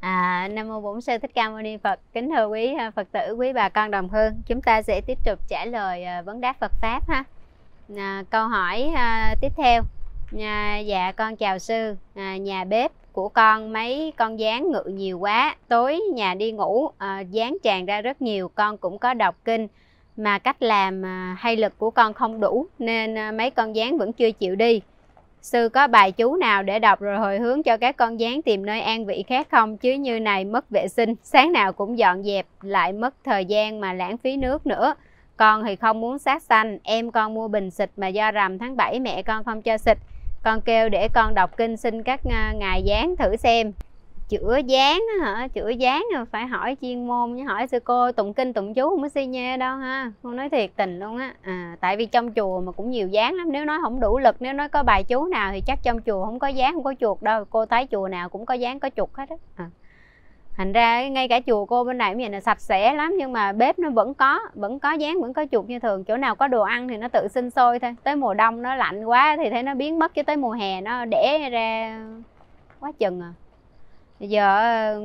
À, Nam mô Bổn sư Thích Ca Mâu Ni Phật. Kính thưa quý à, Phật tử, quý bà con đồng hương, chúng ta sẽ tiếp tục trả lời à, vấn đáp Phật pháp ha. À, câu hỏi à, tiếp theo. À, dạ con chào sư, à, nhà bếp của con mấy con dán ngự nhiều quá, tối nhà đi ngủ à, dán tràn ra rất nhiều, con cũng có đọc kinh mà cách làm à, hay lực của con không đủ nên à, mấy con dán vẫn chưa chịu đi. Sư có bài chú nào để đọc rồi hồi hướng cho các con gián tìm nơi an vị khác không? Chứ như này mất vệ sinh, sáng nào cũng dọn dẹp, lại mất thời gian mà lãng phí nước nữa. Con thì không muốn sát sanh, em con mua bình xịt mà do rằm tháng 7 mẹ con không cho xịt. Con kêu để con đọc kinh xin các à, ngài gián thử xem chữa dáng hả chữa dáng rồi phải hỏi chuyên môn chứ hỏi sư cô tụng kinh tụng chú không có si nhê đâu ha không nói thiệt tình luôn á à, tại vì trong chùa mà cũng nhiều dáng lắm nếu nói không đủ lực nếu nói có bài chú nào thì chắc trong chùa không có dáng không có chuột đâu cô thấy chùa nào cũng có dáng có chuột hết á à. thành ra ngay cả chùa cô bên này cũng vậy là sạch sẽ lắm nhưng mà bếp nó vẫn có vẫn có dáng vẫn có chuột như thường chỗ nào có đồ ăn thì nó tự sinh sôi thôi tới mùa đông nó lạnh quá thì thấy nó biến mất chứ tới mùa hè nó để ra quá chừng à giờ ờ,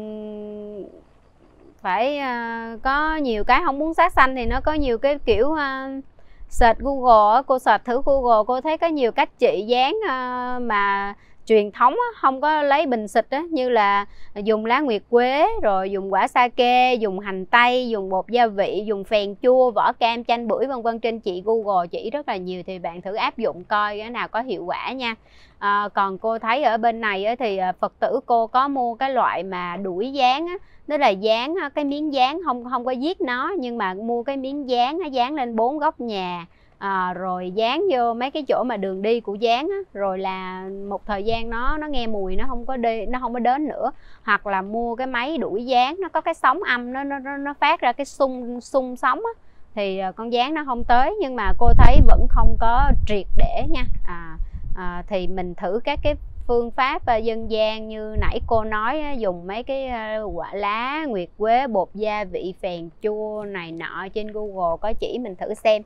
phải ờ, có nhiều cái không muốn sát sanh thì nó có nhiều cái kiểu uh, search google cô search thử google cô thấy có nhiều cách trị dán uh, mà truyền thống á, không có lấy bình xịt á, như là dùng lá nguyệt quế rồi dùng quả sa kê dùng hành tây dùng bột gia vị dùng phèn chua vỏ cam chanh bưởi vân vân trên chị google chỉ rất là nhiều thì bạn thử áp dụng coi cái nào có hiệu quả nha à, còn cô thấy ở bên này á, thì ờ, phật tử cô có mua cái loại mà đuổi dán á, đó là dán cái miếng dán không không có giết nó nhưng mà mua cái miếng dán dán lên bốn góc nhà à, rồi dán vô mấy cái chỗ mà đường đi của dán á, rồi là một thời gian nó nó nghe mùi nó không có đi nó không có đến nữa hoặc là mua cái máy đuổi dán nó có cái sóng âm nó nó nó phát ra cái xung xung sóng á, thì à, con dán nó không tới nhưng mà cô thấy vẫn không có triệt để nha à, à, thì mình thử các cái phương pháp à, dân gian như nãy cô nói dùng mấy cái à, quả lá nguyệt quế bột gia vị phèn chua này nọ trên google có chỉ mình thử xem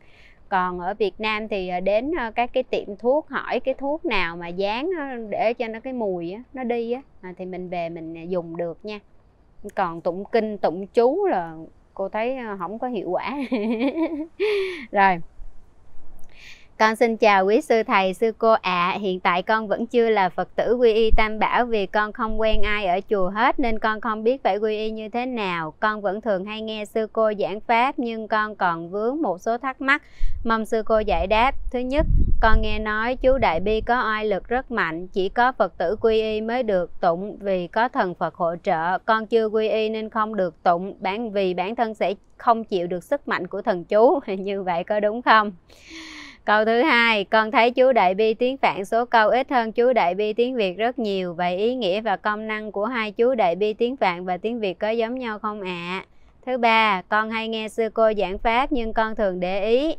còn ở Việt Nam thì à, đến à, các cái tiệm thuốc hỏi cái thuốc nào mà dán à, để cho nó cái mùi á, nó đi á thì mình về mình dùng được nha còn tụng kinh tụng chú là cô thấy không có hiệu quả rồi con xin chào quý sư thầy, sư cô ạ. À. Hiện tại con vẫn chưa là Phật tử quy y Tam Bảo vì con không quen ai ở chùa hết nên con không biết phải quy y như thế nào. Con vẫn thường hay nghe sư cô giảng pháp nhưng con còn vướng một số thắc mắc. Mong sư cô giải đáp. Thứ nhất, con nghe nói chú Đại Bi có oai lực rất mạnh, chỉ có Phật tử quy y mới được tụng vì có thần Phật hỗ trợ. Con chưa quy y nên không được tụng bản vì bản thân sẽ không chịu được sức mạnh của thần chú. như vậy có đúng không? Câu thứ hai, con thấy chú đại bi tiếng Phạn số câu ít hơn chú đại bi tiếng Việt rất nhiều. Vậy ý nghĩa và công năng của hai chú đại bi tiếng Phạn và tiếng Việt có giống nhau không ạ? À? Thứ ba, con hay nghe sư cô giảng pháp nhưng con thường để ý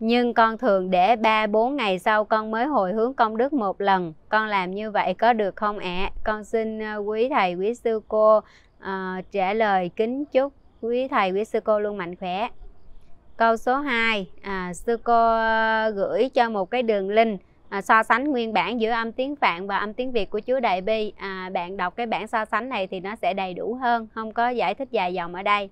nhưng con thường để 3 4 ngày sau con mới hồi hướng công đức một lần. Con làm như vậy có được không ạ? À? Con xin ờ, quý thầy quý sư cô uh, trả lời kính chúc quý thầy quý sư cô luôn mạnh khỏe. Câu số 2, à, sư cô ờ, gửi cho một cái đường link à, so sánh nguyên bản giữa âm tiếng Phạn và âm tiếng Việt của chú Đại Bi. À, bạn đọc cái bản so sánh này thì nó sẽ đầy đủ hơn, không có giải thích dài dòng ở đây.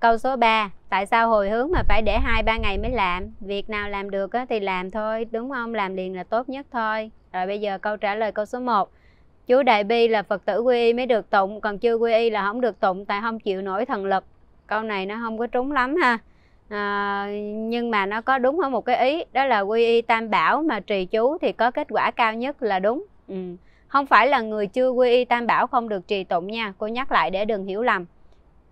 Câu số 3, tại sao hồi hướng mà phải để 2 3 ngày mới làm? Việc nào làm được thì làm thôi, đúng không? Làm liền là tốt nhất thôi. Rồi bây giờ câu trả lời câu số 1. chú Đại Bi là Phật tử quy y mới được tụng, còn chưa quy y là không được tụng tại không chịu nổi thần lực. Câu này nó không có trúng lắm ha à, nhưng mà nó có đúng ở một cái ý đó là quy y tam bảo mà trì chú thì có kết quả cao nhất là đúng ừ. không phải là người chưa quy y tam bảo không được trì tụng nha cô nhắc lại để đừng hiểu lầm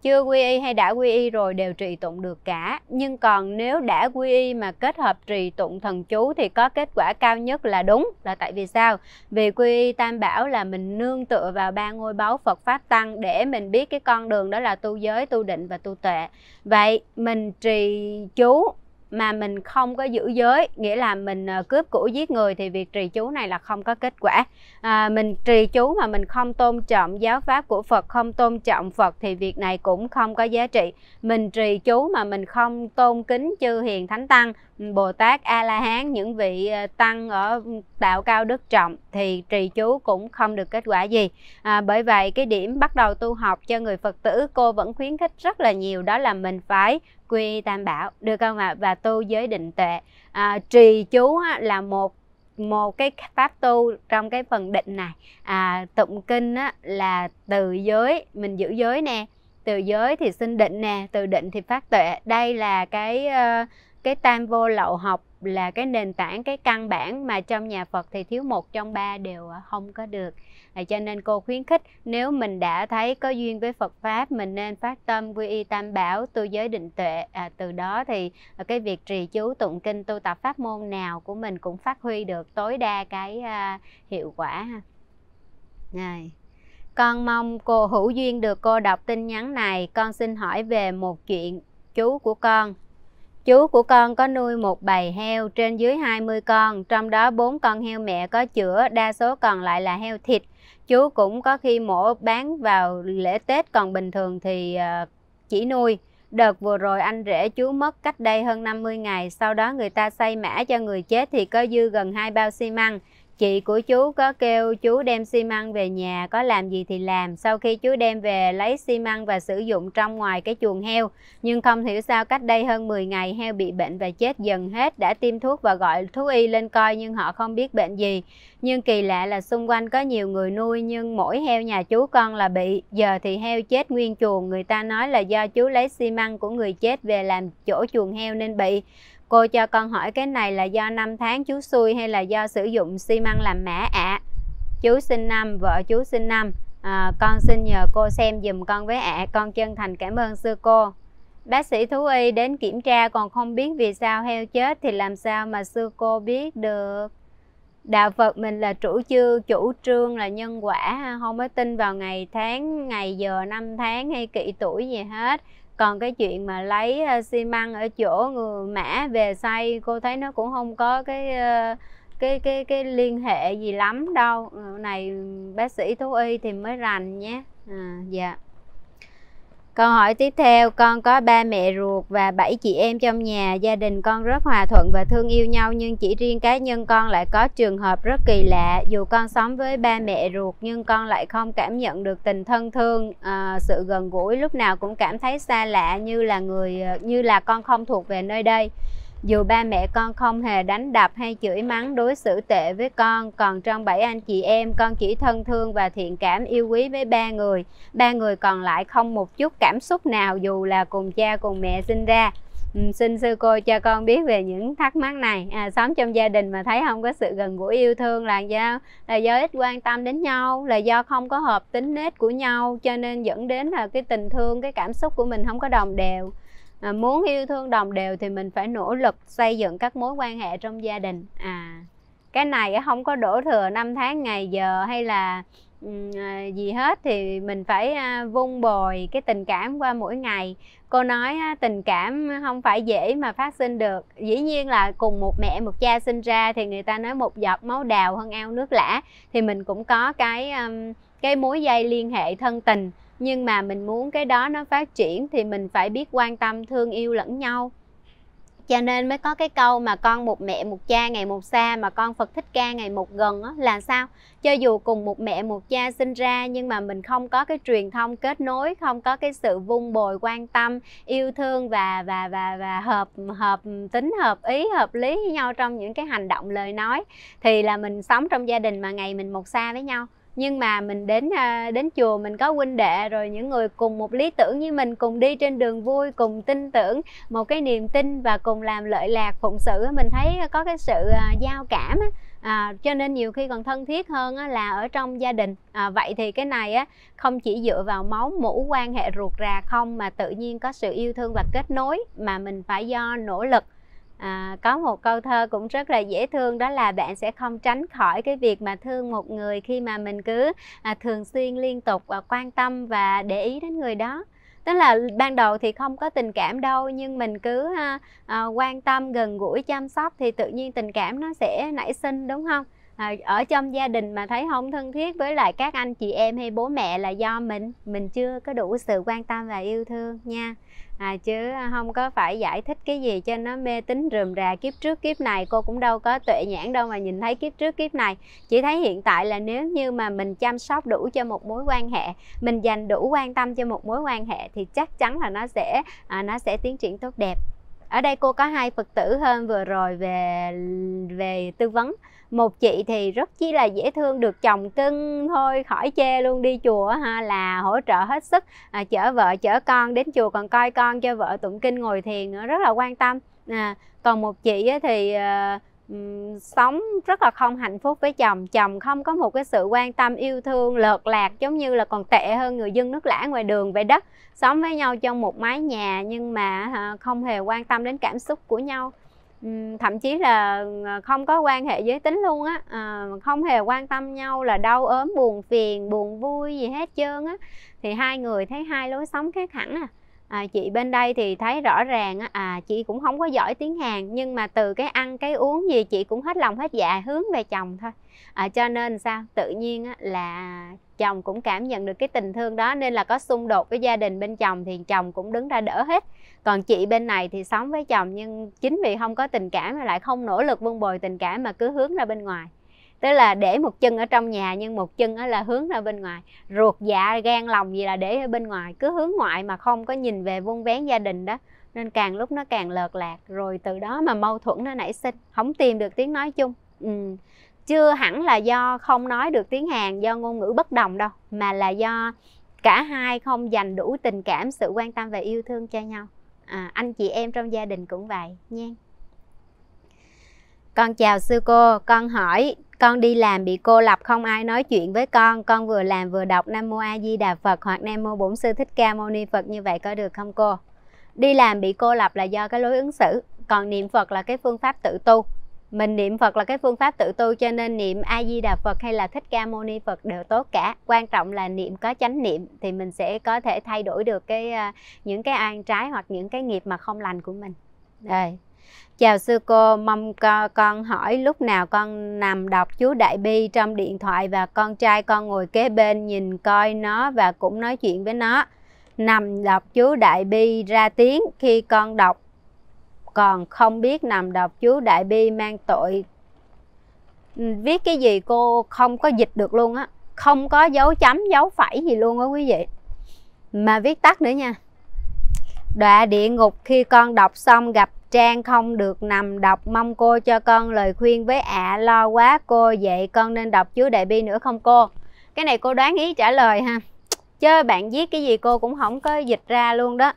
chưa quy y hay đã quy y rồi đều trị tụng được cả nhưng còn nếu đã quy y mà kết hợp trì tụng thần chú thì có kết quả cao nhất là đúng là tại vì sao vì quy y tam bảo là mình nương tựa vào ba ngôi báu phật pháp tăng để mình biết cái con đường đó là tu giới tu định và tu tuệ vậy mình trì chú mà mình không có giữ giới nghĩa là mình ờ, cướp của giết người thì việc trì chú này là không có kết quả à, mình trì chú mà mình không tôn trọng giáo pháp của Phật không tôn trọng Phật thì việc này cũng không có giá trị mình trì chú mà mình không tôn kính chư hiền thánh tăng Bồ Tát A La Hán những vị ờ, tăng ở tạo cao đức trọng thì trì chú cũng không được kết quả gì. À, bởi vậy cái điểm bắt đầu tu học cho người Phật tử cô vẫn khuyến khích rất là nhiều đó là mình phải quy tam bảo được không ạ à? và tu giới định tuệ. À, trì chú là một một cái pháp tu trong cái phần định này à, tụng kinh á, là từ giới mình giữ giới nè từ giới thì sinh định nè từ định thì phát tuệ đây là cái uh, cái tam vô lậu học là cái nền tảng cái căn bản mà trong nhà Phật thì thiếu một trong ba đều à, không có được à, cho nên cô khuyến khích nếu mình đã thấy có duyên với Phật pháp mình nên phát tâm quy y tam bảo tu giới định tuệ à, từ đó thì à, cái việc trì chú tụng kinh tu tập pháp môn nào của mình cũng phát huy được tối đa cái à, hiệu quả ha này con mong cô hữu duyên được cô đọc tin nhắn này con xin hỏi về một chuyện chú của con Chú của con có nuôi một bầy heo trên dưới 20 con, trong đó 4 con heo mẹ có chữa, đa số còn lại là heo thịt. Chú cũng có khi mổ bán vào lễ Tết, còn bình thường thì ờ, chỉ nuôi. Đợt vừa rồi anh rể chú mất cách đây hơn 50 ngày, sau đó người ta xây mã cho người chết thì có dư gần hai bao xi măng. Chị của chú có kêu chú đem xi măng về nhà có làm gì thì làm Sau khi chú đem về lấy xi măng và sử dụng trong ngoài cái chuồng heo Nhưng không hiểu sao cách đây hơn 10 ngày heo bị bệnh và chết dần hết Đã tiêm thuốc và gọi thú y lên coi nhưng họ không biết bệnh gì Nhưng kỳ lạ là xung quanh có nhiều người nuôi nhưng mỗi heo nhà chú con là bị Giờ thì heo chết nguyên chuồng người ta nói là do chú lấy xi măng của người chết về làm chỗ chuồng heo nên bị Cô cho con hỏi cái này là do năm tháng chú xui hay là do sử dụng xi măng làm mã ạ? À? Chú sinh năm, vợ chú sinh năm. À, con xin nhờ cô xem dùm con với ạ. À. Con chân thành cảm ơn sư cô. Bác sĩ thú y đến kiểm tra còn không biết vì sao heo chết thì làm sao mà sư cô biết được. Đạo Phật mình là chủ trương, chủ trương là nhân quả, không có tin vào ngày tháng, ngày giờ, năm tháng hay kỵ tuổi gì hết còn cái chuyện mà lấy ờ, xi măng ở chỗ người mã về xây cô thấy nó cũng không có cái ờ, cái cái cái liên hệ gì lắm đâu ờ, này bác sĩ thú y thì mới rành nhé à, dạ Câu hỏi tiếp theo, con có ba mẹ ruột và bảy chị em trong nhà, gia đình con rất hòa thuận và thương yêu nhau nhưng chỉ riêng cá nhân con lại có trường hợp rất kỳ lạ. Dù con sống với ba mẹ ruột nhưng con lại không cảm nhận được tình thân thương, à, sự gần gũi lúc nào cũng cảm thấy xa lạ như là người như là con không thuộc về nơi đây. Dù ba mẹ con không hề đánh đập hay chửi mắng đối xử tệ với con, còn trong bảy anh chị em, con chỉ thân thương và thiện cảm yêu quý với ba người. Ba người còn lại không một chút cảm xúc nào dù là cùng cha cùng mẹ sinh ra. Ừ, xin sư cô cho con biết về những thắc mắc này à, sống trong gia đình mà thấy không có sự gần gũi yêu thương là do là do ít quan tâm đến nhau là do không có hợp tính nết của nhau cho nên dẫn đến là cái tình thương cái cảm xúc của mình không có đồng đều à, muốn yêu thương đồng đều thì mình phải nỗ lực xây dựng các mối quan hệ trong gia đình à cái này không có đổ thừa năm tháng ngày giờ hay là à, gì hết thì mình phải à, vun bồi cái tình cảm qua mỗi ngày cô nói tình cảm không phải dễ mà phát sinh được dĩ nhiên là cùng một mẹ một cha sinh ra thì người ta nói một giọt máu đào hơn ao nước lã thì mình cũng có cái cái mối dây liên hệ thân tình nhưng mà mình muốn cái đó nó phát triển thì mình phải biết quan tâm thương yêu lẫn nhau cho nên mới có cái câu mà con một mẹ một cha ngày một xa mà con phật thích ca ngày một gần đó, là sao cho dù cùng một mẹ một cha sinh ra nhưng mà mình không có cái truyền thông kết nối không có cái sự vung bồi quan tâm yêu thương và và và và hợp hợp tính hợp ý hợp lý với nhau trong những cái hành động lời nói thì là mình sống trong gia đình mà ngày mình một xa với nhau nhưng mà mình đến à, đến chùa mình có huynh đệ rồi những người cùng một lý tưởng như mình cùng đi trên đường vui cùng tin tưởng một cái niềm tin và cùng làm lợi lạc phụng sự mình thấy có cái sự à, giao cảm à, cho nên nhiều khi còn thân thiết hơn á, là ở trong gia đình à, vậy thì cái này á, không chỉ dựa vào máu mũ quan hệ ruột rà không mà tự nhiên có sự yêu thương và kết nối mà mình phải do nỗ lực à, có một câu thơ cũng rất là dễ thương đó là bạn sẽ không tránh khỏi cái việc mà thương một người khi mà mình cứ à, thường xuyên liên tục à, quan tâm và để ý đến người đó tức là ban đầu thì không có tình cảm đâu nhưng mình cứ à, à, quan tâm gần gũi chăm sóc thì tự nhiên tình cảm nó sẽ nảy sinh đúng không à, ở trong gia đình mà thấy không thân thiết với lại các anh chị em hay bố mẹ là do mình mình chưa có đủ sự quan tâm và yêu thương nha à, chứ không à, có phải giải thích cái gì cho nó mê tín rườm rà kiếp trước kiếp này cô cũng đâu có tuệ nhãn đâu mà nhìn thấy kiếp trước kiếp này chỉ thấy hiện tại là nếu như mà mình chăm sóc đủ cho một mối quan hệ mình dành đủ quan tâm cho một mối quan hệ thì chắc chắn là nó sẽ à, nó sẽ tiến triển tốt đẹp ở đây cô có hai phật tử hơn vừa rồi về về tư vấn một chị thì rất chi là dễ thương được chồng cưng thôi khỏi chê luôn đi chùa ha là hỗ trợ hết sức à, chở vợ chở con đến chùa còn coi con cho vợ tụng kinh ngồi thiền nữa rất là quan tâm à, còn một chị thì à, sống rất là không hạnh phúc với chồng chồng không có một cái sự quan tâm yêu thương lợt lạc giống như là còn tệ hơn người dân nước lã ngoài đường về đất sống với nhau trong một mái nhà nhưng mà không hề quan tâm đến cảm xúc của nhau thậm chí là ờ, không có quan hệ giới tính luôn á à, không hề quan tâm nhau là đau ốm buồn phiền buồn vui gì hết trơn á thì hai người thấy hai lối sống khác hẳn à à, chị bên đây thì thấy rõ ràng à chị cũng không có giỏi tiếng hàn nhưng mà từ cái ăn cái uống gì chị cũng hết lòng hết dạ hướng về chồng thôi à, cho nên sao tự nhiên á, là chồng cũng cảm nhận được cái tình thương đó nên là có xung đột với gia đình bên chồng thì chồng cũng đứng ra đỡ hết còn chị bên này thì sống với chồng nhưng chính vì không có tình cảm mà lại không nỗ lực vun bồi tình cảm mà cứ hướng ra bên ngoài tức là để một chân ở trong nhà nhưng một chân là hướng ra bên ngoài ruột dạ gan lòng gì là để ở bên ngoài cứ hướng ngoại mà không có nhìn về vuông vén gia đình đó nên càng lúc nó càng lợt lạc rồi từ đó mà mâu thuẫn nó nảy sinh không tìm được tiếng nói chung ừ. chưa hẳn là do không nói được tiếng hàn do ngôn ngữ bất đồng đâu mà là do cả hai không dành đủ tình cảm sự quan tâm và yêu thương cho nhau à, anh chị em trong gia đình cũng vậy nha con chào sư cô con hỏi con đi làm bị cô lập không ai nói chuyện với con con vừa làm vừa đọc nam mô a di đà phật hoặc nam mô bổn sư thích ca mâu ni phật như vậy có được không cô đi làm bị cô lập là do cái lối ứng xử còn niệm phật là cái phương pháp tự tu mình niệm Phật là cái phương pháp tự tu cho nên niệm A Di Đà Phật hay là Thích Ca Mâu Ni Phật đều tốt cả. Quan trọng là niệm có chánh niệm thì mình sẽ có thể thay đổi được cái à, những cái an trái hoặc những cái nghiệp mà không lành của mình. Đây. Chào sư cô, mong co, con hỏi lúc nào con nằm đọc chú Đại Bi trong điện thoại và con trai con ngồi kế bên nhìn coi nó và cũng nói chuyện với nó. Nằm đọc chú Đại Bi ra tiếng khi con đọc còn không biết nằm đọc chú đại bi mang tội ừ, viết cái gì cô không có dịch được luôn á không có dấu chấm dấu phẩy gì luôn á quý vị mà viết tắt nữa nha đọa địa ngục khi con đọc xong gặp trang không được nằm đọc mong cô cho con lời khuyên với ạ à, lo quá cô vậy con nên đọc chú đại bi nữa không cô cái này cô đoán ý trả lời ha chứ bạn viết cái gì cô cũng không có dịch ra luôn đó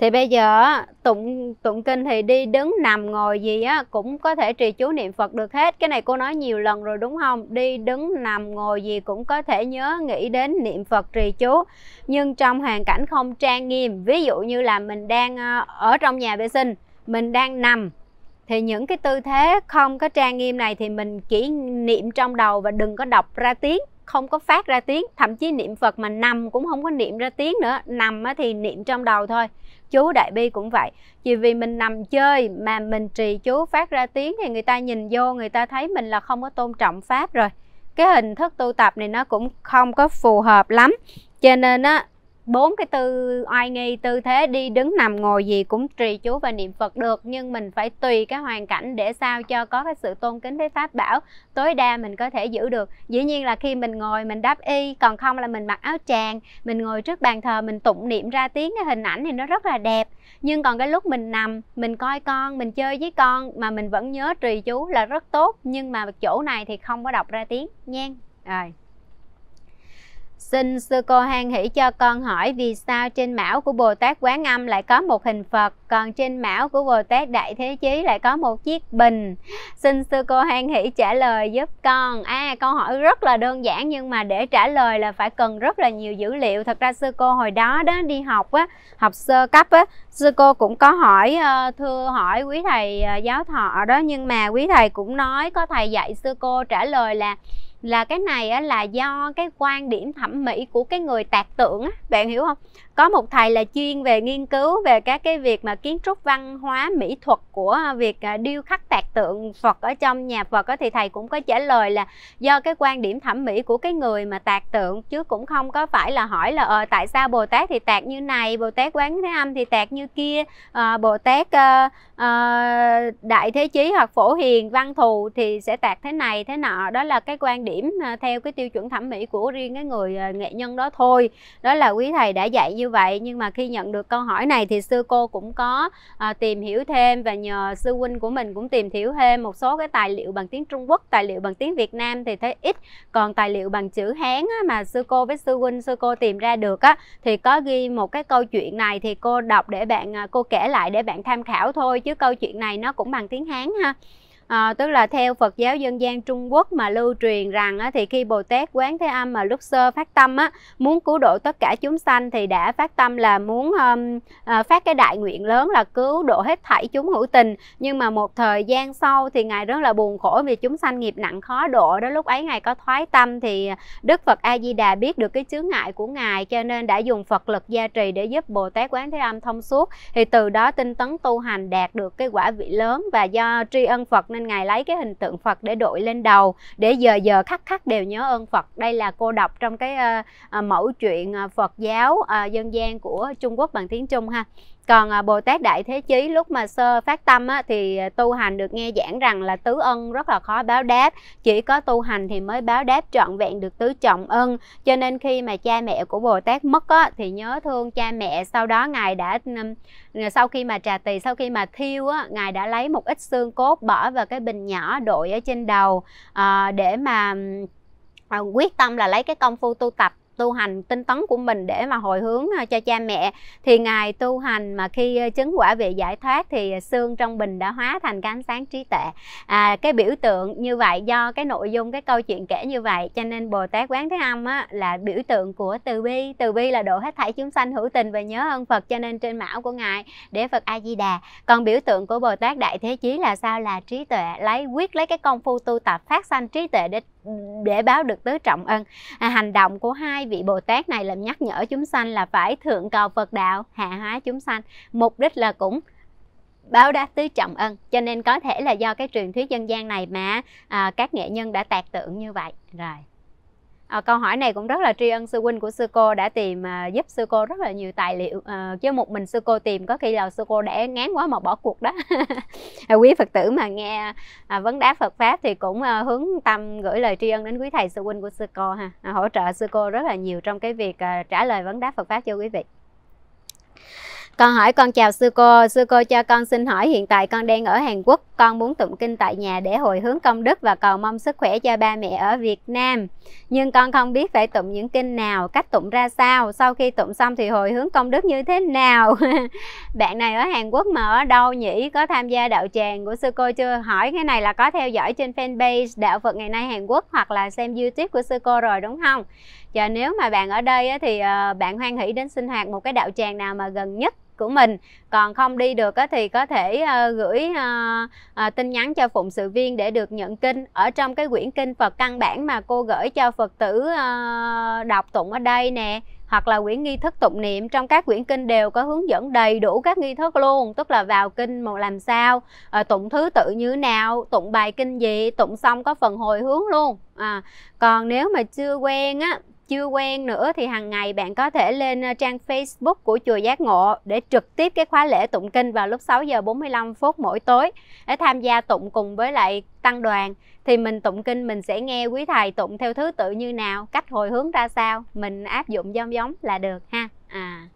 thì bây giờ tụng tụng kinh thì đi đứng nằm ngồi gì á cũng có thể trì chú niệm phật được hết cái này cô nói nhiều lần rồi đúng không đi đứng nằm ngồi gì cũng có thể nhớ nghĩ đến niệm phật trì chú nhưng trong hoàn cảnh không trang nghiêm ví dụ như là mình đang ờ, ở trong nhà vệ sinh mình đang nằm thì những cái tư thế không có trang nghiêm này thì mình chỉ niệm trong đầu và đừng có đọc ra tiếng không có phát ra tiếng thậm chí niệm phật mà nằm cũng không có niệm ra tiếng nữa nằm thì niệm trong đầu thôi chú đại bi cũng vậy chỉ vì mình nằm chơi mà mình trì chú phát ra tiếng thì người ta nhìn vô người ta thấy mình là không có tôn trọng pháp rồi cái hình thức tu tập này nó cũng không có phù hợp lắm cho nên á bốn cái tư oai nghi tư thế đi đứng nằm ngồi gì cũng trì chú và niệm phật được nhưng mình phải tùy cái hoàn cảnh để sao cho có cái sự tôn kính với pháp bảo tối đa mình có thể giữ được dĩ nhiên là khi mình ngồi mình đáp y còn không là mình mặc áo tràng mình ngồi trước bàn thờ mình tụng niệm ra tiếng cái hình ảnh thì nó rất là đẹp nhưng còn cái lúc mình nằm mình coi con mình chơi với con mà mình vẫn nhớ trì chú là rất tốt nhưng mà chỗ này thì không có đọc ra tiếng nha rồi Xin sư cô hoan hỷ cho con hỏi vì sao trên mão của Bồ Tát Quán Âm lại có một hình Phật, còn trên mão của Bồ Tát Đại Thế Chí lại có một chiếc bình. Xin sư cô hoan hỷ trả lời giúp con. À, câu hỏi rất là đơn giản nhưng mà để trả lời là phải cần rất là nhiều dữ liệu. Thật ra sư cô hồi đó đó đi học á, học sơ cấp á, sư cô cũng có hỏi ờ, thưa hỏi quý thầy ờ, giáo thọ đó nhưng mà quý thầy cũng nói có thầy dạy sư cô trả lời là là cái này á, là do cái quan điểm thẩm mỹ của cái người tạc tượng á bạn hiểu không có một thầy là chuyên về nghiên cứu về các cái việc mà kiến trúc văn hóa mỹ thuật của à, việc à, điêu khắc tạc tượng Phật ở trong nhà Phật có thì thầy cũng có trả lời là do cái quan điểm thẩm mỹ của cái người mà tạc tượng chứ cũng không có phải là hỏi là ờ, tại sao Bồ Tát thì tạc như này Bồ Tát quán thế âm thì tạc như kia à, Bồ Tát à, à, đại thế chí hoặc phổ hiền văn thù thì sẽ tạc thế này thế nọ đó là cái quan điểm à, theo cái tiêu chuẩn thẩm mỹ của riêng cái người nghệ nhân đó thôi đó là quý thầy đã dạy như vậy nhưng mà khi nhận được câu hỏi này thì sư cô cũng có à, tìm hiểu thêm và nhờ sư huynh của mình cũng tìm hiểu thêm một số cái tài liệu bằng tiếng Trung Quốc tài liệu bằng tiếng Việt Nam thì thấy ít còn tài liệu bằng chữ Hán á, mà sư cô với sư huynh sư cô tìm ra được á thì có ghi một cái câu chuyện này thì cô đọc để bạn à, cô kể lại để bạn tham khảo thôi chứ câu chuyện này nó cũng bằng tiếng Hán ha à, tức là theo Phật giáo dân gian Trung Quốc mà lưu truyền rằng á, thì khi Bồ Tát Quán Thế Âm mà lúc sơ phát tâm á, muốn cứu độ tất cả chúng sanh thì đã phát tâm là muốn um, à, phát cái đại nguyện lớn là cứu độ hết thảy chúng hữu tình nhưng mà một thời gian sau thì ngài rất là buồn khổ vì chúng sanh nghiệp nặng khó độ đó lúc ấy ngài có thoái tâm thì Đức Phật A Di Đà biết được cái chướng ngại của ngài cho nên đã dùng Phật lực gia trì để giúp Bồ Tát Quán Thế Âm thông suốt thì từ đó tinh tấn tu hành đạt được cái quả vị lớn và do tri ân Phật nên nên ngài lấy cái hình tượng phật để đội lên đầu để giờ giờ khắc khắc đều nhớ ơn phật đây là cô đọc trong cái uh, mẫu chuyện ờ, phật giáo uh, dân gian của trung quốc bằng tiếng trung ha còn à, Bồ Tát Đại Thế Chí lúc mà sơ phát tâm á, thì à, tu hành được nghe giảng rằng là tứ ân rất là khó báo đáp chỉ có tu hành thì mới báo đáp trọn vẹn được tứ trọng ân cho nên khi mà cha mẹ của Bồ Tát mất á, thì nhớ thương cha mẹ sau đó ngài đã à, sau khi mà trà tỳ sau khi mà thiêu á, ngài đã lấy một ít xương cốt bỏ vào cái bình nhỏ đội ở trên đầu à, để mà quyết tâm là lấy cái công phu tu tập tu hành tinh tấn của mình để mà hồi hướng à, cho cha mẹ thì ngài tu hành mà khi chứng quả vị giải thoát thì à, xương trong bình đã hóa thành cái ánh sáng trí tuệ à, cái biểu tượng như vậy do cái nội dung cái câu chuyện kể như vậy cho nên bồ tát quán thế âm á, là biểu tượng của từ bi từ bi là độ hết thảy chúng sanh hữu tình và nhớ ơn phật cho nên trên mão của ngài để phật a di đà còn biểu tượng của bồ tát đại thế chí là sao là trí tuệ lấy quyết lấy cái công phu tu tập phát sanh trí tuệ để để báo được tứ trọng ân à, hành động của hai vị bồ tát này làm nhắc nhở chúng sanh là phải thượng cầu phật đạo hạ hóa chúng sanh mục đích là cũng báo đáp tứ trọng ân cho nên có thể là do cái truyền thuyết dân gian này mà à, các nghệ nhân đã tạc tượng như vậy rồi À, câu hỏi này cũng rất là tri ân sư huynh của sư cô đã tìm à, giúp sư cô rất là nhiều tài liệu à, chứ một mình sư cô tìm có khi là sư cô đã ngán quá mà bỏ cuộc đó à, quý phật tử mà nghe à, vấn đáp phật pháp thì cũng à, hướng tâm gửi lời tri ân đến quý thầy sư huynh của sư cô ha à, hỗ trợ sư cô rất là nhiều trong cái việc à, trả lời vấn đáp phật pháp cho quý vị con hỏi con chào sư cô, sư cô cho con xin hỏi hiện tại con đang ở Hàn Quốc, con muốn tụng kinh tại nhà để hồi hướng công đức và cầu mong sức khỏe cho ba mẹ ở Việt Nam. Nhưng con không biết phải tụng những kinh nào, cách tụng ra sao, sau khi tụng xong thì hồi hướng công đức như thế nào. Bạn này ở Hàn Quốc mà ở đâu nhỉ, có tham gia đạo tràng của sư cô chưa? Hỏi cái này là có theo dõi trên fanpage Đạo Phật Ngày Nay Hàn Quốc hoặc là xem YouTube của sư cô rồi đúng không? Và nếu mà bạn ở đây thì ờ, bạn hoan hỷ đến sinh hoạt một cái đạo tràng nào mà gần nhất của mình còn không đi được thì có thể ờ, gửi ờ, ờ, tin nhắn cho phụng sự viên để được nhận kinh ở trong cái quyển kinh Phật căn bản mà cô gửi cho Phật tử đọc tụng ở đây nè hoặc là quyển nghi thức tụng niệm trong các quyển kinh đều có hướng dẫn đầy đủ các nghi thức luôn tức là vào kinh mà làm sao tụng thứ tự như nào tụng bài kinh gì tụng xong có phần hồi hướng luôn à, còn nếu mà chưa quen á chưa quen nữa thì hàng ngày bạn có thể lên ờ, trang Facebook của Chùa Giác Ngộ để trực tiếp cái khóa lễ tụng kinh vào lúc 6 giờ 45 phút mỗi tối để tham gia tụng cùng với lại tăng đoàn thì mình tụng kinh mình sẽ nghe quý thầy tụng theo thứ tự như nào, cách hồi hướng ra sao, mình áp dụng giống giống là được ha. À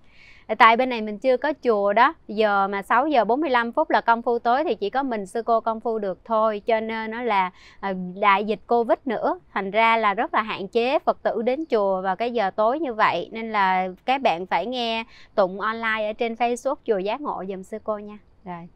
tại bên này mình chưa có chùa đó giờ mà 6 giờ 45 phút là công phu tối thì chỉ có mình sư cô công phu được thôi cho nên nó là ờ, đại dịch covid nữa thành ra là rất là hạn chế phật tử đến chùa vào cái giờ tối như vậy nên là các bạn phải nghe tụng online ở trên facebook chùa giác ngộ dùm sư cô nha rồi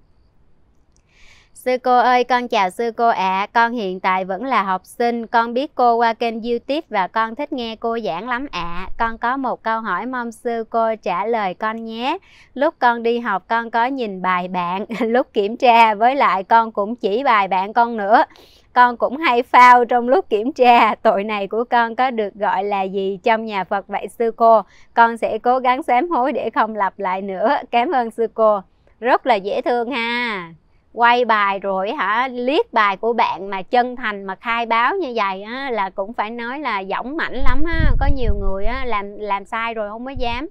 Sư cô ơi, con chào sư cô ạ. À. Con hiện tại vẫn là học sinh. Con biết cô qua kênh YouTube và con thích nghe cô giảng lắm ạ. À. Con có một câu hỏi mong sư cô trả lời con nhé. Lúc con đi học con có nhìn bài bạn, lúc kiểm tra với lại con cũng chỉ bài bạn con nữa. Con cũng hay phao trong lúc kiểm tra. Tội này của con có được gọi là gì trong nhà Phật vậy sư cô? Con sẽ cố gắng sám hối để không lặp lại nữa. Cảm ơn sư cô. Rất là dễ thương ha quay bài rồi hả liếc bài của bạn mà chân thành mà khai báo như vậy á, là cũng phải nói là dõng mảnh lắm á. có nhiều người á, làm làm sai rồi không có dám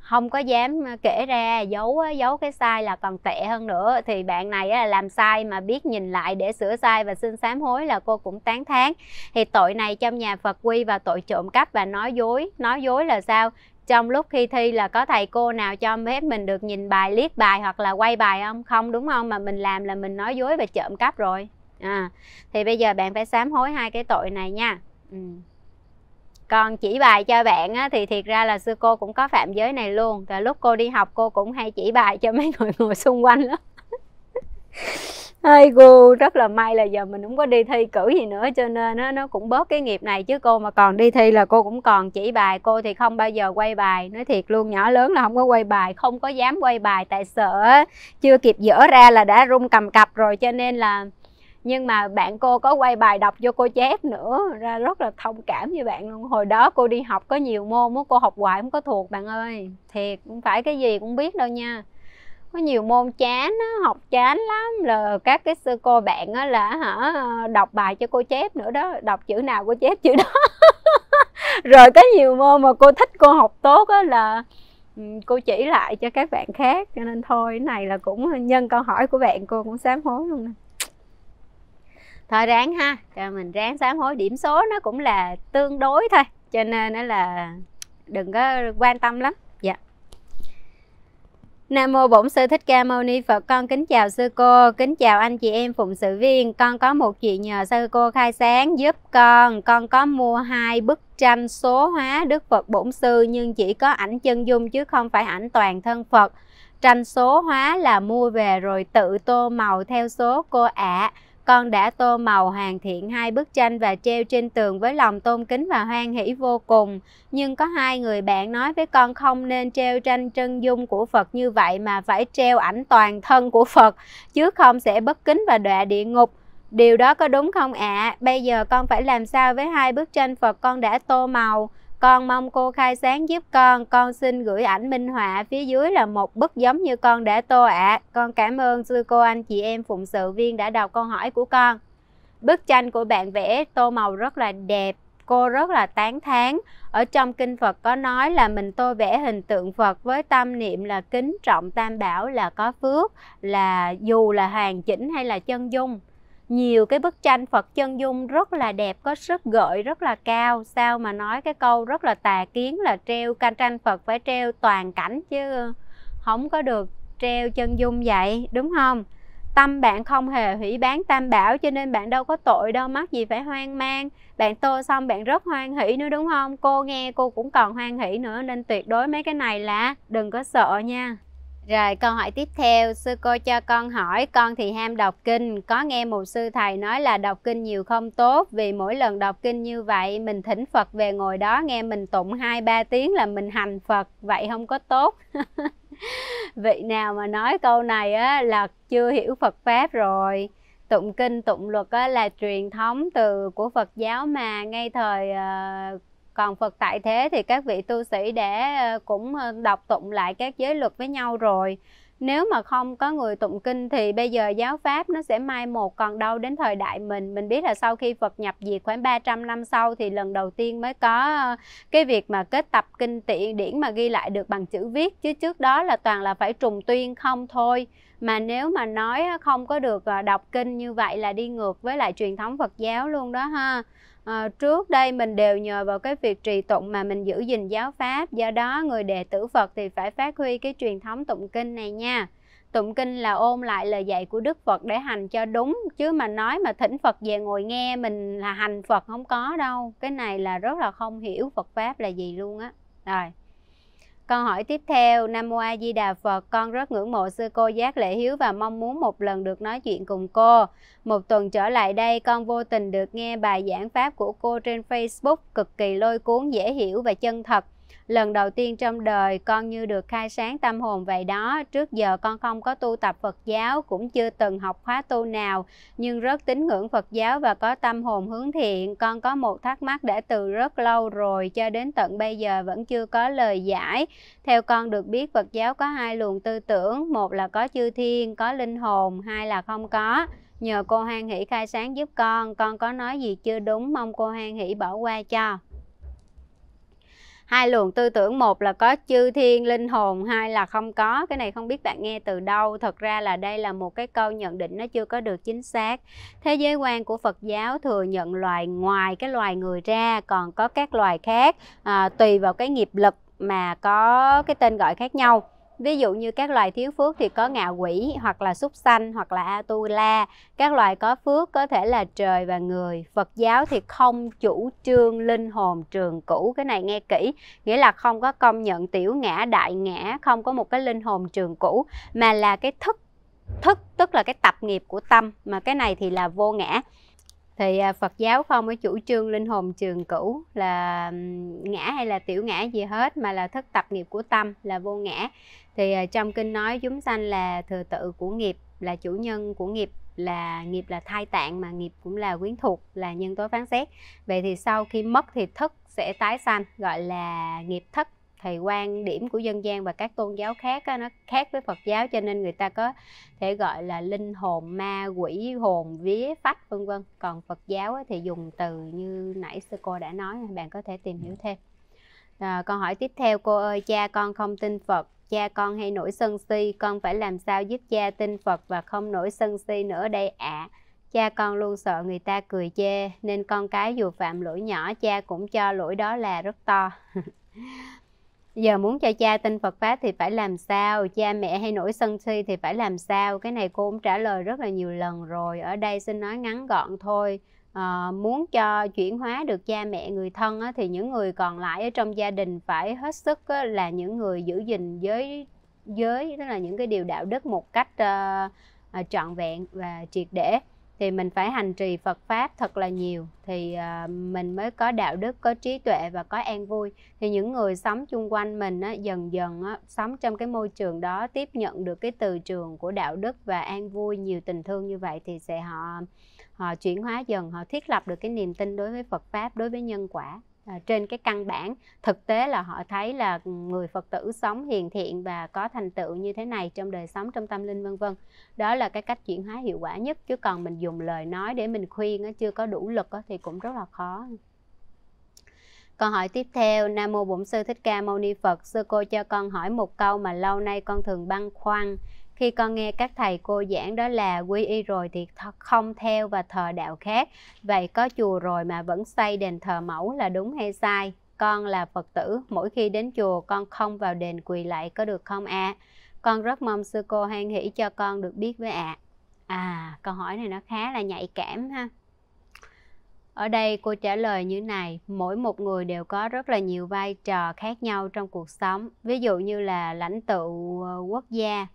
không có dám ờ, kể ra giấu giấu cái sai là còn tệ hơn nữa thì bạn này là làm sai mà biết nhìn lại để sửa sai và xin sám hối là cô cũng tán thán thì tội này trong nhà Phật quy và tội trộm cắp và nói dối nói dối là sao trong lúc khi thi là có thầy cô nào cho phép mình được nhìn bài liếc bài hoặc là quay bài không không đúng không mà mình làm là mình nói dối và trộm cắp rồi à, thì bây giờ bạn phải sám hối hai cái tội này nha ừ. còn chỉ bài cho bạn á, thì thiệt ra là sư cô cũng có phạm giới này luôn tại lúc cô đi học cô cũng hay chỉ bài cho mấy người ngồi xung quanh đó ai cô rất là may là giờ mình cũng có đi thi cử gì nữa cho nên nó nó cũng bớt cái nghiệp này chứ cô mà còn đi thi là cô cũng còn chỉ bài cô thì không bao giờ quay bài nói thiệt luôn nhỏ lớn là không có quay bài không có dám quay bài tại sợ chưa kịp dỡ ra là đã rung cầm cập rồi cho nên là nhưng mà bạn cô có quay bài đọc cho cô chép nữa ra rất là thông cảm với bạn luôn hồi đó cô đi học có nhiều môn cô học hoài không có thuộc bạn ơi thiệt cũng phải cái gì cũng biết đâu nha có nhiều môn chán nó học chán lắm là các cái sư cô bạn á là hả đọc bài cho cô chép nữa đó đọc chữ nào cô chép chữ đó rồi có nhiều môn mà cô thích cô học tốt á là ừ, cô chỉ lại cho các bạn khác cho nên thôi này là cũng nhân câu hỏi của bạn cô cũng sám hối luôn nè thôi ráng ha cho mình ráng sám hối điểm số nó cũng là tương đối thôi cho nên nó là đừng có quan tâm lắm Nam mô Bổn Sư Thích Ca Mâu Ni Phật. Con kính chào sư cô, kính chào anh chị em phụng sự viên. Con có một chuyện nhờ sư cô khai sáng giúp con. Con có mua hai bức tranh số hóa Đức Phật Bổn Sư nhưng chỉ có ảnh chân dung chứ không phải ảnh toàn thân Phật. Tranh số hóa là mua về rồi tự tô màu theo số cô ạ. À con đã tô màu hoàn thiện hai bức tranh và treo trên tường với lòng tôn kính và hoan hỷ vô cùng. Nhưng có hai người bạn nói với con không nên treo tranh chân dung của Phật như vậy mà phải treo ảnh toàn thân của Phật, chứ không sẽ bất kính và đọa địa ngục. Điều đó có đúng không ạ? À? Bây giờ con phải làm sao với hai bức tranh Phật con đã tô màu? Con mong cô khai sáng giúp con, con xin gửi ảnh minh họa phía dưới là một bức giống như con đã tô ạ. À. Con cảm ơn sư cô anh chị em phụng sự viên đã đọc câu hỏi của con. Bức tranh của bạn vẽ tô màu rất là đẹp, cô rất là tán thán. Ở trong kinh Phật có nói là mình tô vẽ hình tượng Phật với tâm niệm là kính trọng tam bảo là có phước, là dù là hoàn chỉnh hay là chân dung nhiều cái bức tranh Phật chân dung rất là đẹp có sức gợi rất là cao sao mà nói cái câu rất là tà kiến là treo can tranh Phật phải treo toàn cảnh chứ không có được treo chân dung vậy đúng không tâm bạn không hề hủy bán tam bảo cho nên bạn đâu có tội đâu mắc gì phải hoang mang bạn tô xong bạn rất hoan hỷ nữa đúng không cô nghe cô cũng còn hoan hỷ nữa nên tuyệt đối mấy cái này là đừng có sợ nha rồi câu hỏi tiếp theo, sư cô cho con hỏi, con thì ham đọc kinh, có nghe một sư thầy nói là đọc kinh nhiều không tốt, vì mỗi lần đọc kinh như vậy mình thỉnh Phật về ngồi đó nghe mình tụng 2 3 tiếng là mình hành Phật, vậy không có tốt. Vị nào mà nói câu này á là chưa hiểu Phật pháp rồi. Tụng kinh, tụng luật á là truyền thống từ của Phật giáo mà ngay thời uh, còn Phật tại thế thì các vị tu sĩ đã ờ, cũng ờ, đọc tụng lại các giới luật với nhau rồi nếu mà không có người tụng kinh thì bây giờ giáo pháp nó sẽ mai một còn đâu đến thời đại mình mình biết là sau khi Phật nhập diệt khoảng 300 năm sau thì lần đầu tiên mới có ờ, cái việc mà kết tập kinh tiện điển mà ghi lại được bằng chữ viết chứ trước đó là toàn là phải trùng tuyên không thôi mà nếu mà nói không có được đọc kinh như vậy là đi ngược với lại truyền thống Phật giáo luôn đó ha à, trước đây mình đều nhờ vào cái việc trì tụng mà mình giữ gìn giáo pháp do đó người đệ tử Phật thì phải phát huy cái truyền thống tụng kinh này nha tụng kinh là ôn lại lời dạy của Đức Phật để hành cho đúng chứ mà nói mà thỉnh Phật về ngồi nghe mình là hành Phật không có đâu cái này là rất là không hiểu Phật pháp là gì luôn á rồi Câu hỏi tiếp theo, Nam Mô A Di Đà Phật, con rất ngưỡng mộ sư cô Giác lễ Hiếu và mong muốn một lần được nói chuyện cùng cô. Một tuần trở lại đây, con vô tình được nghe bài giảng pháp của cô trên Facebook, cực kỳ lôi cuốn, dễ hiểu và chân thật lần đầu tiên trong đời con như được khai sáng tâm hồn vậy đó trước giờ con không có tu tập phật giáo cũng chưa từng học khóa tu nào nhưng rất tín ngưỡng phật giáo và có tâm hồn hướng thiện con có một thắc mắc đã từ rất lâu rồi cho đến tận bây giờ vẫn chưa có lời giải theo con được biết phật giáo có hai luồng tư tưởng một là có chư thiên có linh hồn hai là không có nhờ cô hoan hỷ khai sáng giúp con con có nói gì chưa đúng mong cô hoan hỷ bỏ qua cho hai luồng tư tưởng một là có chư thiên linh hồn hai là không có cái này không biết bạn nghe từ đâu thật ra là đây là một cái câu nhận định nó chưa có được chính xác thế giới quan của phật giáo thừa nhận loài ngoài cái loài người ra còn có các loài khác à, tùy vào cái nghiệp lực mà có cái tên gọi khác nhau Ví dụ như các loài thiếu phước thì có ngạ quỷ hoặc là súc sanh hoặc là Atula. Các loài có phước có thể là trời và người. Phật giáo thì không chủ trương linh hồn trường cũ. Cái này nghe kỹ, nghĩa là không có công nhận tiểu ngã, đại ngã, không có một cái linh hồn trường cũ mà là cái thức thức tức là cái tập nghiệp của tâm mà cái này thì là vô ngã thì à, Phật giáo không có chủ trương linh hồn trường cửu là ngã hay là tiểu ngã gì hết mà là thức tập nghiệp của tâm là vô ngã thì à, trong kinh nói chúng sanh là thừa tự của nghiệp là chủ nhân của nghiệp là nghiệp là thai tạng mà nghiệp cũng là quyến thuộc là nhân tố phán xét vậy thì sau khi mất thì thức sẽ tái sanh gọi là nghiệp thất thì quan điểm của dân gian và các tôn giáo khác á, nó khác với Phật giáo cho nên người ta có thể gọi là linh hồn ma quỷ hồn vía phách vân vân còn Phật giáo thì dùng từ như nãy sư cô đã nói bạn có thể tìm hiểu dạ. thêm à, câu hỏi tiếp theo cô ơi cha con không tin Phật cha con hay nổi sân si con phải làm sao giúp cha tin phật và không nổi sân si nữa đây ạ à. cha con luôn sợ người ta cười chê nên con cái dù phạm lỗi nhỏ cha cũng cho lỗi đó là rất to giờ muốn cho cha tin Phật pháp thì phải làm sao cha mẹ hay nổi sân si thì phải làm sao cái này cô cũng trả lời rất là nhiều lần rồi ở đây xin nói ngắn gọn thôi à, muốn cho chuyển hóa được cha mẹ người thân á, thì những người còn lại ở trong gia đình phải hết sức á, là những người giữ gìn giới giới đó là những cái điều đạo đức một cách à, à, trọn vẹn và triệt để thì mình phải hành trì Phật pháp thật là nhiều thì à, mình mới có đạo đức có trí tuệ và có an vui thì những người sống chung quanh mình á, dần dần á, sống trong cái môi trường đó tiếp nhận được cái từ trường của đạo đức và an vui nhiều tình thương như vậy thì sẽ họ họ chuyển hóa dần họ thiết lập được cái niềm tin đối với Phật pháp đối với nhân quả à, trên cái căn bản thực tế là họ thấy là người Phật tử sống hiền thiện và có thành tựu như thế này trong đời sống trong tâm linh vân vân đó là cái cách chuyển hóa hiệu quả nhất chứ còn mình dùng lời nói để mình khuyên nó chưa có đủ lực thì cũng rất là khó Câu hỏi tiếp theo, Nam Mô Bổn Sư Thích Ca Mâu Ni Phật, Sư Cô cho con hỏi một câu mà lâu nay con thường băn khoăn khi con nghe các thầy cô giảng đó là quy y rồi thì không theo và thờ đạo khác vậy có chùa rồi mà vẫn xây đền thờ mẫu là đúng hay sai con là phật tử mỗi khi đến chùa con không vào đền quỳ lạy có được không ạ à? con rất mong sư cô hoan hỷ cho con được biết với ạ à. à câu hỏi này nó khá là nhạy cảm ha ở đây cô trả lời như này, mỗi một người đều có rất là nhiều vai trò khác nhau trong cuộc sống. Ví dụ như là lãnh tụ ờ, quốc gia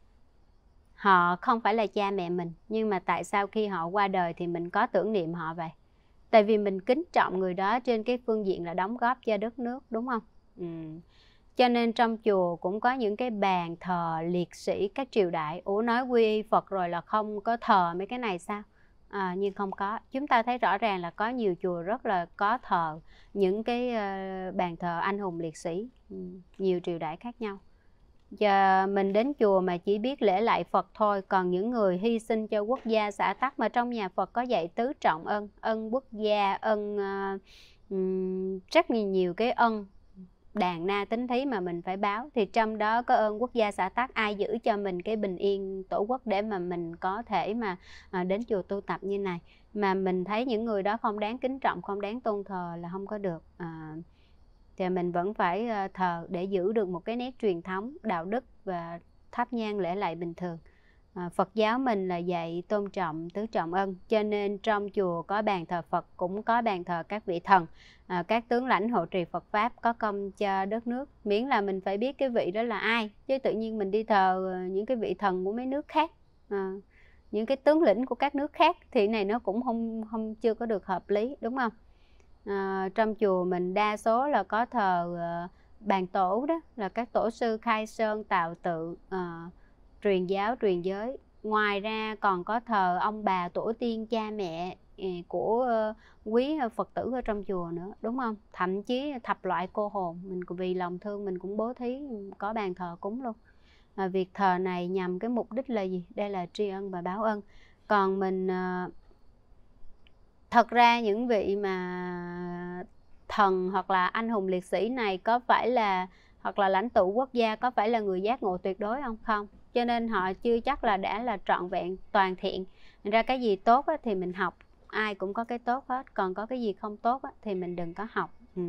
họ không phải là cha mẹ mình nhưng mà tại sao khi họ qua đời thì mình có tưởng niệm họ vậy tại vì mình kính trọng người đó trên cái phương diện là đóng góp cho đất nước đúng không ừ. cho nên trong chùa cũng có những cái bàn thờ liệt sĩ các triều đại ủa nói quy phật rồi là không có thờ mấy cái này sao à, nhưng không có chúng ta thấy rõ ràng là có nhiều chùa rất là có thờ những cái uh, bàn thờ anh hùng liệt sĩ ừ. nhiều triều đại khác nhau giờ mình đến chùa mà chỉ biết lễ lại Phật thôi còn những người hy sinh cho quốc gia xã tắc mà trong nhà Phật có dạy tứ trọng ân ân quốc gia ân uh, rất nhiều, nhiều cái ân đàn na tính thí mà mình phải báo thì trong đó có ơn quốc gia xã tắc ai giữ cho mình cái bình yên tổ quốc để mà mình có thể mà ờ, đến chùa tu tập như này mà mình thấy những người đó không đáng kính trọng không đáng tôn thờ là không có được à, thì mình vẫn phải ờ, thờ để giữ được một cái nét truyền thống đạo đức và thắp nhang lễ lại bình thường ờ, Phật giáo mình là dạy tôn trọng tứ trọng ân cho nên trong chùa có bàn thờ Phật cũng có bàn thờ các vị thần ờ, các tướng lãnh hộ trì Phật pháp có công cho đất nước miễn là mình phải biết cái vị đó là ai chứ tự nhiên mình đi thờ những cái vị thần của mấy nước khác những cái tướng lĩnh của các nước khác thì này nó cũng không không chưa có được hợp lý đúng không à, trong chùa mình đa số là có thờ à, bàn tổ đó là các tổ sư khai sơn tạo tự à, truyền giáo truyền giới ngoài ra còn có thờ ông bà tổ tiên cha mẹ của quý phật tử ở trong chùa nữa đúng không thậm chí thập loại cô hồn mình vì lòng thương mình cũng bố thí ừ, có bàn thờ cúng luôn à, việc thờ này nhằm cái mục đích là gì đây là tri ân và báo ân còn mình thật ra những vị mà thần hoặc là anh hùng liệt sĩ này có phải là hoặc là lãnh tụ quốc gia có phải là người giác ngộ tuyệt đối không không cho nên họ chưa chắc là đã là trọn vẹn toàn thiện Thành ra cái gì tốt á, thì mình học ai cũng có cái tốt hết còn có cái gì không tốt á, thì mình đừng có học ừ.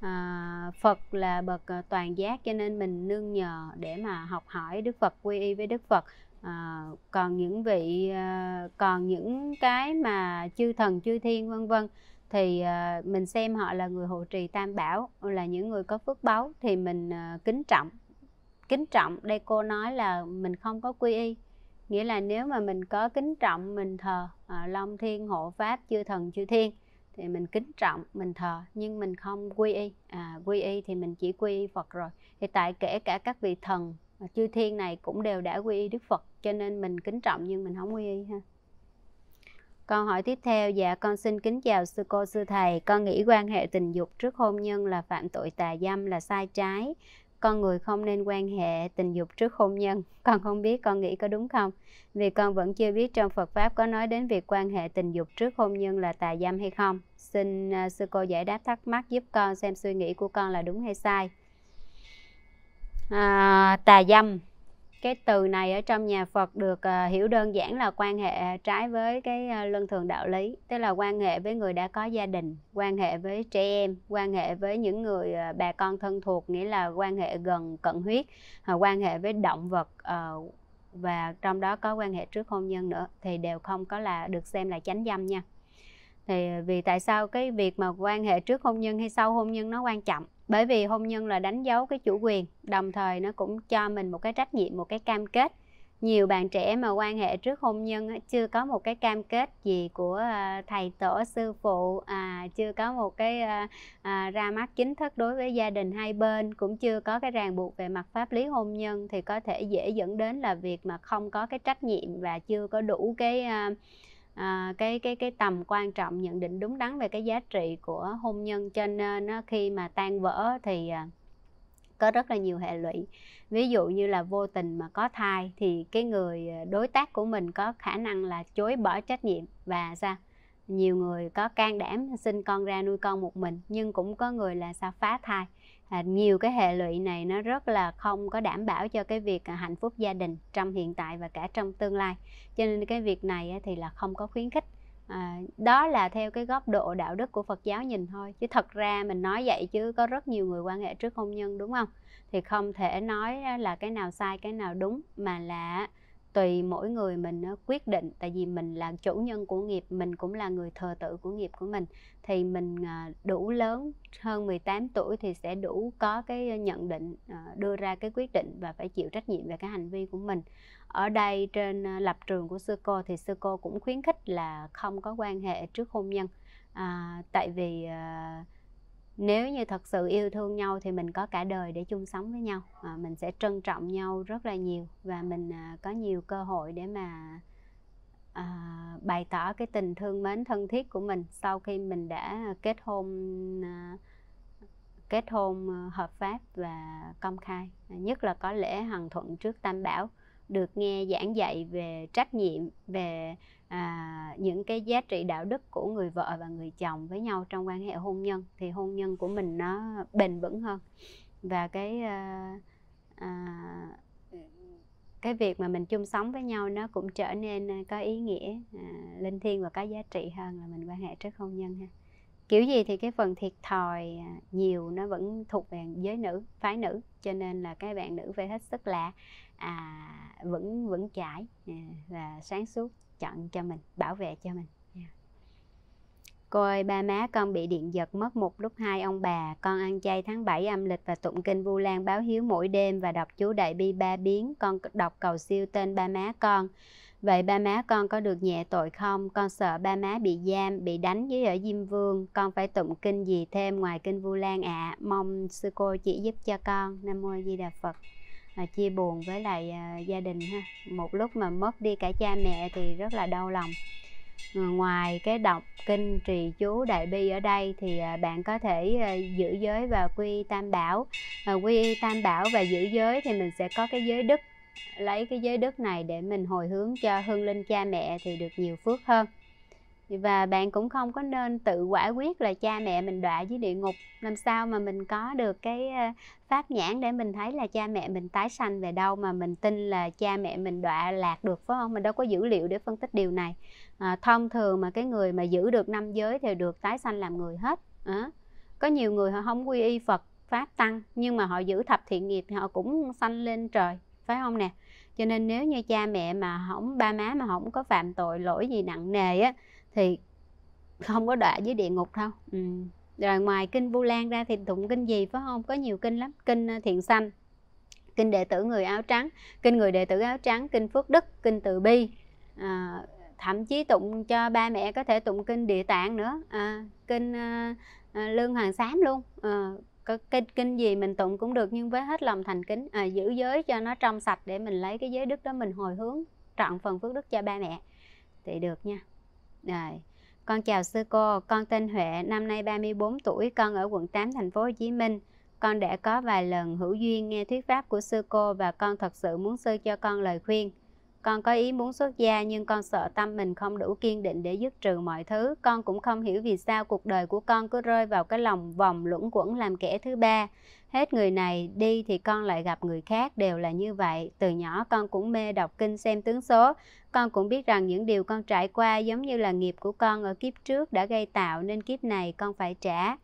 à, Phật là bậc ờ, toàn giác cho nên mình nương nhờ để mà học hỏi Đức Phật quy y với Đức Phật à, còn những vị à, còn những cái mà chư thần chư thiên vân vân thì à, mình xem họ là người hộ trì tam bảo là những người có phước báu thì mình à, kính trọng kính trọng đây cô nói là mình không có quy y nghĩa là nếu mà mình có kính trọng mình thờ à, long thiên hộ pháp chư thần chư thiên thì mình kính trọng mình thờ nhưng mình không quy y à, quy y thì mình chỉ quy y phật rồi thì tại kể cả các vị thần chư thiên này cũng đều đã quy y đức phật cho nên mình kính trọng nhưng mình không nguy y ha Câu hỏi tiếp theo, dạ con xin kính chào sư cô sư thầy, con nghĩ quan hệ tình dục trước hôn nhân là phạm tội tà dâm là sai trái. Con người không nên quan hệ tình dục trước hôn nhân. Con không biết con nghĩ có đúng không? Vì con vẫn chưa biết trong Phật pháp có nói đến việc quan hệ tình dục trước hôn nhân là tà dâm hay không. Xin à, sư cô giải đáp thắc mắc giúp con xem suy nghĩ của con là đúng hay sai. À, tà dâm cái từ này ở trong nhà Phật được uh, hiểu đơn giản là quan hệ trái với cái uh, luân thường đạo lý tức là quan hệ với người đã có gia đình quan hệ với trẻ em quan hệ với những người uh, bà con thân thuộc nghĩa là quan hệ gần cận huyết uh, quan hệ với động vật uh, và trong đó có quan hệ trước hôn nhân nữa thì đều không có là được xem là chánh dâm nha thì vì tại sao cái việc mà quan hệ trước hôn nhân hay sau hôn nhân nó quan trọng bởi vì hôn nhân là đánh dấu cái chủ quyền đồng thời nó cũng cho mình một cái trách nhiệm một cái cam kết nhiều bạn trẻ mà quan hệ trước hôn nhân chưa có một cái cam kết gì của à, thầy tổ sư phụ à, chưa có một cái à, à, ra mắt chính thức đối với gia đình hai bên cũng chưa có cái ràng buộc về mặt pháp lý hôn nhân thì có thể dễ dẫn đến là việc mà không có cái trách nhiệm và chưa có đủ cái à, à, cái cái cái tầm quan trọng nhận định đúng đắn về cái giá trị của hôn nhân cho nên ờ, nó khi mà tan vỡ thì à, có rất là nhiều hệ lụy ví dụ như là vô tình mà có thai thì cái người đối tác của mình có khả năng là chối bỏ trách nhiệm và sao nhiều người có can đảm sinh con ra nuôi con một mình nhưng cũng có người là sao phá thai À, nhiều cái hệ lụy này nó rất là không có đảm bảo cho cái việc à, hạnh phúc gia đình trong hiện tại và cả trong tương lai cho nên cái việc này thì là không có khuyến khích à, đó là theo cái góc độ đạo đức của Phật giáo nhìn thôi chứ thật ra mình nói vậy chứ có rất nhiều người quan hệ trước hôn nhân đúng không thì không thể nói là cái nào sai cái nào đúng mà là tùy mỗi người mình quyết định tại vì mình là chủ nhân của nghiệp mình cũng là người thờ tự của nghiệp của mình thì mình à, đủ lớn hơn 18 tuổi thì sẽ đủ có cái nhận định à, đưa ra cái quyết định và phải chịu trách nhiệm về cái hành vi của mình ở đây trên à, lập trường của sư cô thì sư cô cũng khuyến khích là không có quan hệ trước hôn nhân à, tại vì à, nếu như thật sự yêu thương nhau thì mình có cả đời để chung sống với nhau à, mình sẽ trân trọng nhau rất là nhiều và mình à, có nhiều cơ hội để mà à, bày tỏ cái tình thương mến thân thiết của mình sau khi mình đã kết hôn à, kết hôn à, hợp pháp và công khai à, nhất là có lễ hằng thuận trước tam bảo được nghe giảng dạy về trách nhiệm về à, những cái giá trị đạo đức của người vợ và người chồng với nhau trong quan hệ hôn nhân thì hôn nhân của mình nó bền vững hơn và cái à, à, cái việc mà mình chung sống với nhau nó cũng trở nên ờ, có ý nghĩa à, linh thiêng và có giá trị hơn là mình quan hệ trước hôn nhân ha kiểu gì thì cái phần thiệt thòi à, nhiều nó vẫn thuộc về giới nữ phái nữ cho nên là các bạn nữ phải hết sức là à, vững vững chãi à, và sáng suốt chặn cho mình bảo vệ cho mình yeah. cô ơi ba má con bị điện giật mất một lúc hai ông bà con ăn chay tháng 7 âm lịch và tụng kinh vu lan báo hiếu mỗi đêm và đọc chú đại bi ba biến con đọc cầu siêu tên ba má con Vậy ba má con có được nhẹ tội không? Con sợ ba má bị giam, bị đánh với ở Diêm Vương. Con phải tụng kinh gì thêm ngoài kinh Vu Lan ạ? À? Mong sư cô chỉ giúp cho con. Nam Mô Di Đà Phật à, chia buồn với lại à, gia đình ha một lúc mà mất đi cả cha mẹ thì rất là đau lòng ờ, ngoài cái đọc kinh trì chú đại bi ở đây thì à, bạn có thể à, giữ giới và quy tam bảo quy tam bảo và giữ giới thì mình sẽ có cái giới đức lấy cái giới đức này để mình hồi hướng cho hương linh cha mẹ thì được nhiều phước hơn và bạn cũng không có nên tự quả quyết là cha mẹ mình đọa dưới địa ngục làm sao mà mình có được cái ờ, pháp nhãn để mình thấy là cha mẹ mình tái sanh về đâu mà mình tin là cha mẹ mình đọa lạc được phải không mình đâu có dữ liệu để phân tích điều này à, thông thường mà cái người mà giữ được năm giới thì được tái sanh làm người hết à, có nhiều người họ không quy y phật pháp tăng nhưng mà họ giữ thập thiện nghiệp thì họ cũng sanh lên trời phải không nè cho nên nếu như cha mẹ mà không ba má mà không có phạm tội lỗi gì nặng nề á thì không có đọa dưới địa ngục đâu ừ. rồi ngoài kinh vu lan ra thì tụng kinh gì phải không có nhiều kinh lắm kinh ờ, thiện sanh kinh đệ tử người áo trắng kinh người đệ tử áo trắng kinh phước đức kinh từ bi à, thậm chí tụng cho ba mẹ có thể tụng kinh địa tạng nữa à, kinh à, lương hoàng sám luôn à, kinh kinh gì mình tụng cũng được nhưng với hết lòng thành kính à, giữ giới cho nó trong sạch để mình lấy cái giới đức đó mình hồi hướng trọn phần phước đức cho ba mẹ thì được nha rồi. Con chào sư cô, con tên Huệ, năm nay 34 tuổi, con ở quận 8 thành phố Hồ Chí Minh. Con đã có vài lần hữu duyên nghe thuyết pháp của sư cô và con thật sự muốn sư cho con lời khuyên. Con có ý muốn xuất gia nhưng con sợ tâm mình không đủ kiên định để dứt trừ mọi thứ. Con cũng không hiểu vì sao cuộc đời của con cứ rơi vào cái lòng vòng luẩn quẩn làm kẻ thứ ba hết người này đi thì con lại gặp người khác đều là như vậy từ nhỏ con cũng mê đọc kinh xem tướng số con cũng biết rằng những điều con trải qua giống như là nghiệp của con ở kiếp trước đã gây tạo nên kiếp này con phải trả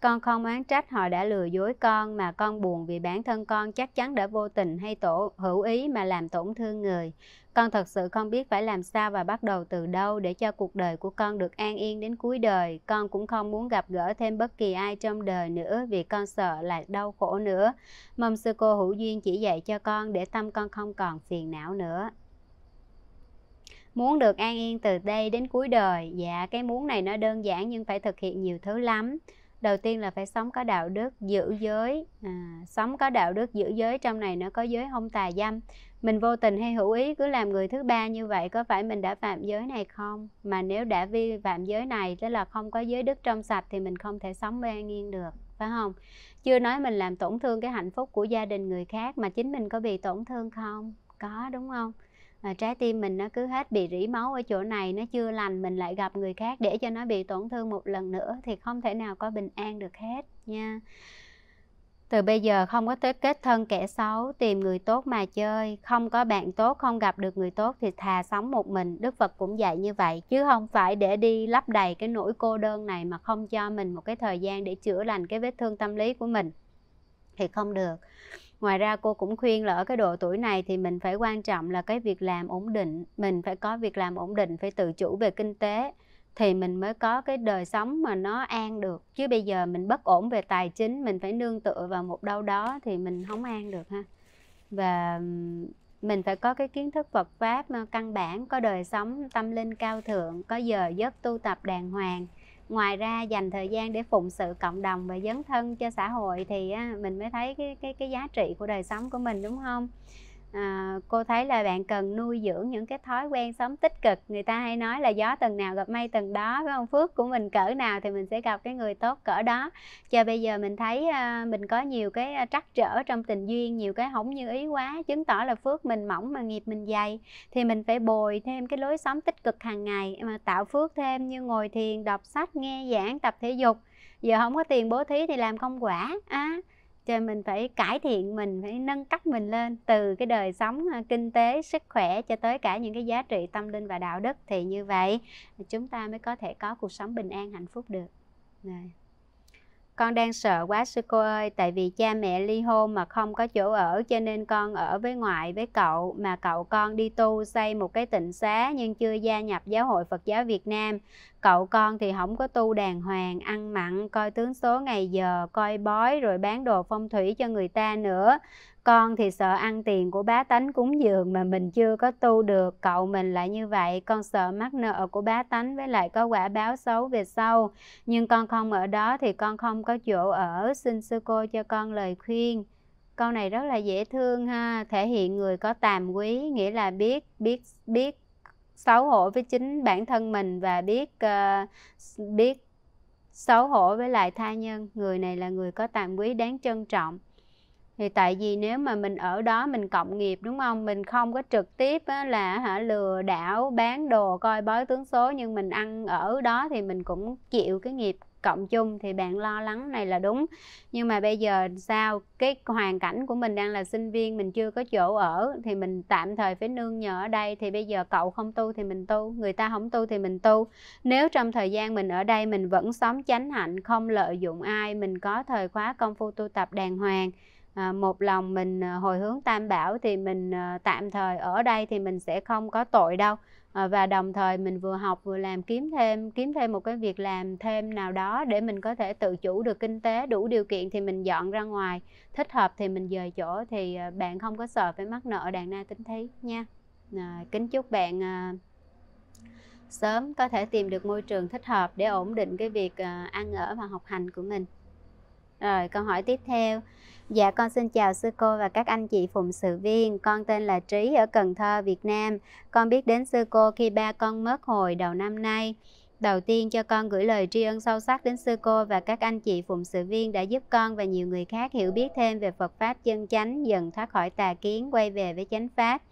con không oán trách họ đã lừa dối con mà con buồn vì bản thân con chắc chắn đã vô tình hay tổ hữu ý mà làm tổn thương người con thật sự không biết phải làm sao và bắt đầu từ đâu để cho cuộc đời của con được an yên đến cuối đời. Con cũng không muốn gặp gỡ thêm bất kỳ ai trong đời nữa vì con sợ là đau khổ nữa. Mong sư cô hữu duyên chỉ dạy cho con để tâm con không còn phiền não nữa muốn được an yên từ đây đến cuối đời dạ cái muốn này nó đơn giản nhưng phải thực hiện nhiều thứ lắm đầu tiên là phải sống có đạo đức giữ giới à, sống có đạo đức giữ giới trong này nó có giới không tà dâm mình vô tình hay hữu ý cứ làm người thứ ba như vậy có phải mình đã phạm giới này không mà nếu đã vi phạm giới này tức là không có giới đức trong sạch thì mình không thể sống bê nghiêng được phải không chưa nói mình làm tổn thương cái hạnh phúc của gia đình người khác mà chính mình có bị tổn thương không có đúng không à, trái tim mình nó cứ hết bị rỉ máu ở chỗ này nó chưa lành mình lại gặp người khác để cho nó bị tổn thương một lần nữa thì không thể nào có bình an được hết nha từ bây giờ không có tới kết thân kẻ xấu tìm người tốt mà chơi không có bạn tốt không gặp được người tốt thì thà sống một mình đức phật cũng dạy như vậy chứ không phải để đi lấp đầy cái nỗi cô đơn này mà không cho mình một cái thời gian để chữa lành cái vết thương tâm lý của mình thì không được ngoài ra cô cũng khuyên là ở cái độ tuổi này thì mình phải quan trọng là cái việc làm ổn định mình phải có việc làm ổn định phải tự chủ về kinh tế thì mình mới có cái đời sống mà nó an được chứ bây giờ mình bất ổn về tài chính mình phải nương tựa vào một đâu đó thì mình không an được ha và mình phải có cái kiến thức Phật pháp ờ, căn bản có đời sống tâm linh cao thượng có giờ giấc tu tập đàng hoàng ngoài ra dành thời gian để phụng sự cộng đồng và dấn thân cho xã hội thì mình mới thấy cái cái cái giá trị của đời sống của mình đúng không à, cô thấy là bạn cần nuôi dưỡng những cái thói quen sống tích cực người ta hay nói là gió tầng nào gặp mây tầng đó với ông phước của mình cỡ nào thì mình sẽ gặp cái người tốt cỡ đó cho bây giờ mình thấy à, mình có nhiều cái à, trắc trở trong tình duyên nhiều cái không như ý quá chứng tỏ là phước mình mỏng mà nghiệp mình dày thì mình phải bồi thêm cái lối sống tích cực hàng ngày mà tạo phước thêm như ngồi thiền đọc sách nghe giảng tập thể dục giờ không có tiền bố thí thì làm công quả à cho mình phải cải thiện mình phải nâng cấp mình lên từ cái đời sống ờ, kinh tế sức khỏe cho tới cả những cái giá trị tâm linh và đạo đức thì như vậy chúng ta mới có thể có cuộc sống bình an hạnh phúc được Rồi con đang sợ quá sư cô ơi tại vì cha mẹ ly hôn mà không có chỗ ở cho nên con ở với ngoại với cậu mà cậu con đi tu xây một cái tịnh xá nhưng chưa gia nhập giáo hội Phật giáo Việt Nam cậu con thì không có tu đàng hoàng ăn mặn coi tướng số ngày giờ coi bói rồi bán đồ phong thủy cho người ta nữa con thì sợ ăn tiền của bá tánh cúng dường mà mình chưa có tu được, cậu mình lại như vậy, con sợ mắc nợ của bá tánh với lại có quả báo xấu về sau. Nhưng con không ở đó thì con không có chỗ ở, xin sư cô cho con lời khuyên. Câu này rất là dễ thương ha, thể hiện người có tàm quý, nghĩa là biết biết biết xấu hổ với chính bản thân mình và biết uh, biết xấu hổ với lại tha nhân. Người này là người có tàm quý đáng trân trọng thì tại vì nếu mà mình ở đó mình cộng nghiệp đúng không mình không có trực tiếp á, là hả lừa đảo bán đồ coi bói tướng số nhưng mình ăn ở đó thì mình cũng chịu cái nghiệp cộng chung thì bạn lo lắng này là đúng nhưng mà bây giờ sao cái hoàn cảnh của mình đang là sinh viên mình chưa có chỗ ở thì mình tạm thời phải nương nhờ ở đây thì bây giờ cậu không tu thì mình tu người ta không tu thì mình tu nếu trong thời gian mình ở đây mình vẫn sống chánh hạnh không lợi dụng ai mình có thời khóa công phu tu tập đàng hoàng à, một lòng mình ờ, hồi hướng tam bảo thì mình à, tạm thời ở đây thì mình sẽ không có tội đâu à, và đồng thời mình vừa học vừa làm kiếm thêm kiếm thêm một cái việc làm thêm nào đó để mình có thể tự chủ được kinh tế đủ điều kiện thì mình dọn ra ngoài thích hợp thì mình dời chỗ thì bạn không có sợ phải mắc nợ đàn na tính thí nha à, kính chúc bạn à, sớm có thể tìm được môi trường thích hợp để ổn định cái việc ăn ở và học hành của mình rồi câu hỏi tiếp theo Dạ con xin chào sư cô và các anh chị phụng sự viên. Con tên là Trí ở Cần Thơ, Việt Nam. Con biết đến sư cô khi ba con mất hồi đầu năm nay. Đầu tiên cho con gửi lời tri ân sâu sắc đến sư cô và các anh chị phụng sự viên đã giúp con và nhiều người khác hiểu biết thêm về Phật Pháp chân chánh, dần thoát khỏi tà kiến, quay về với chánh Pháp.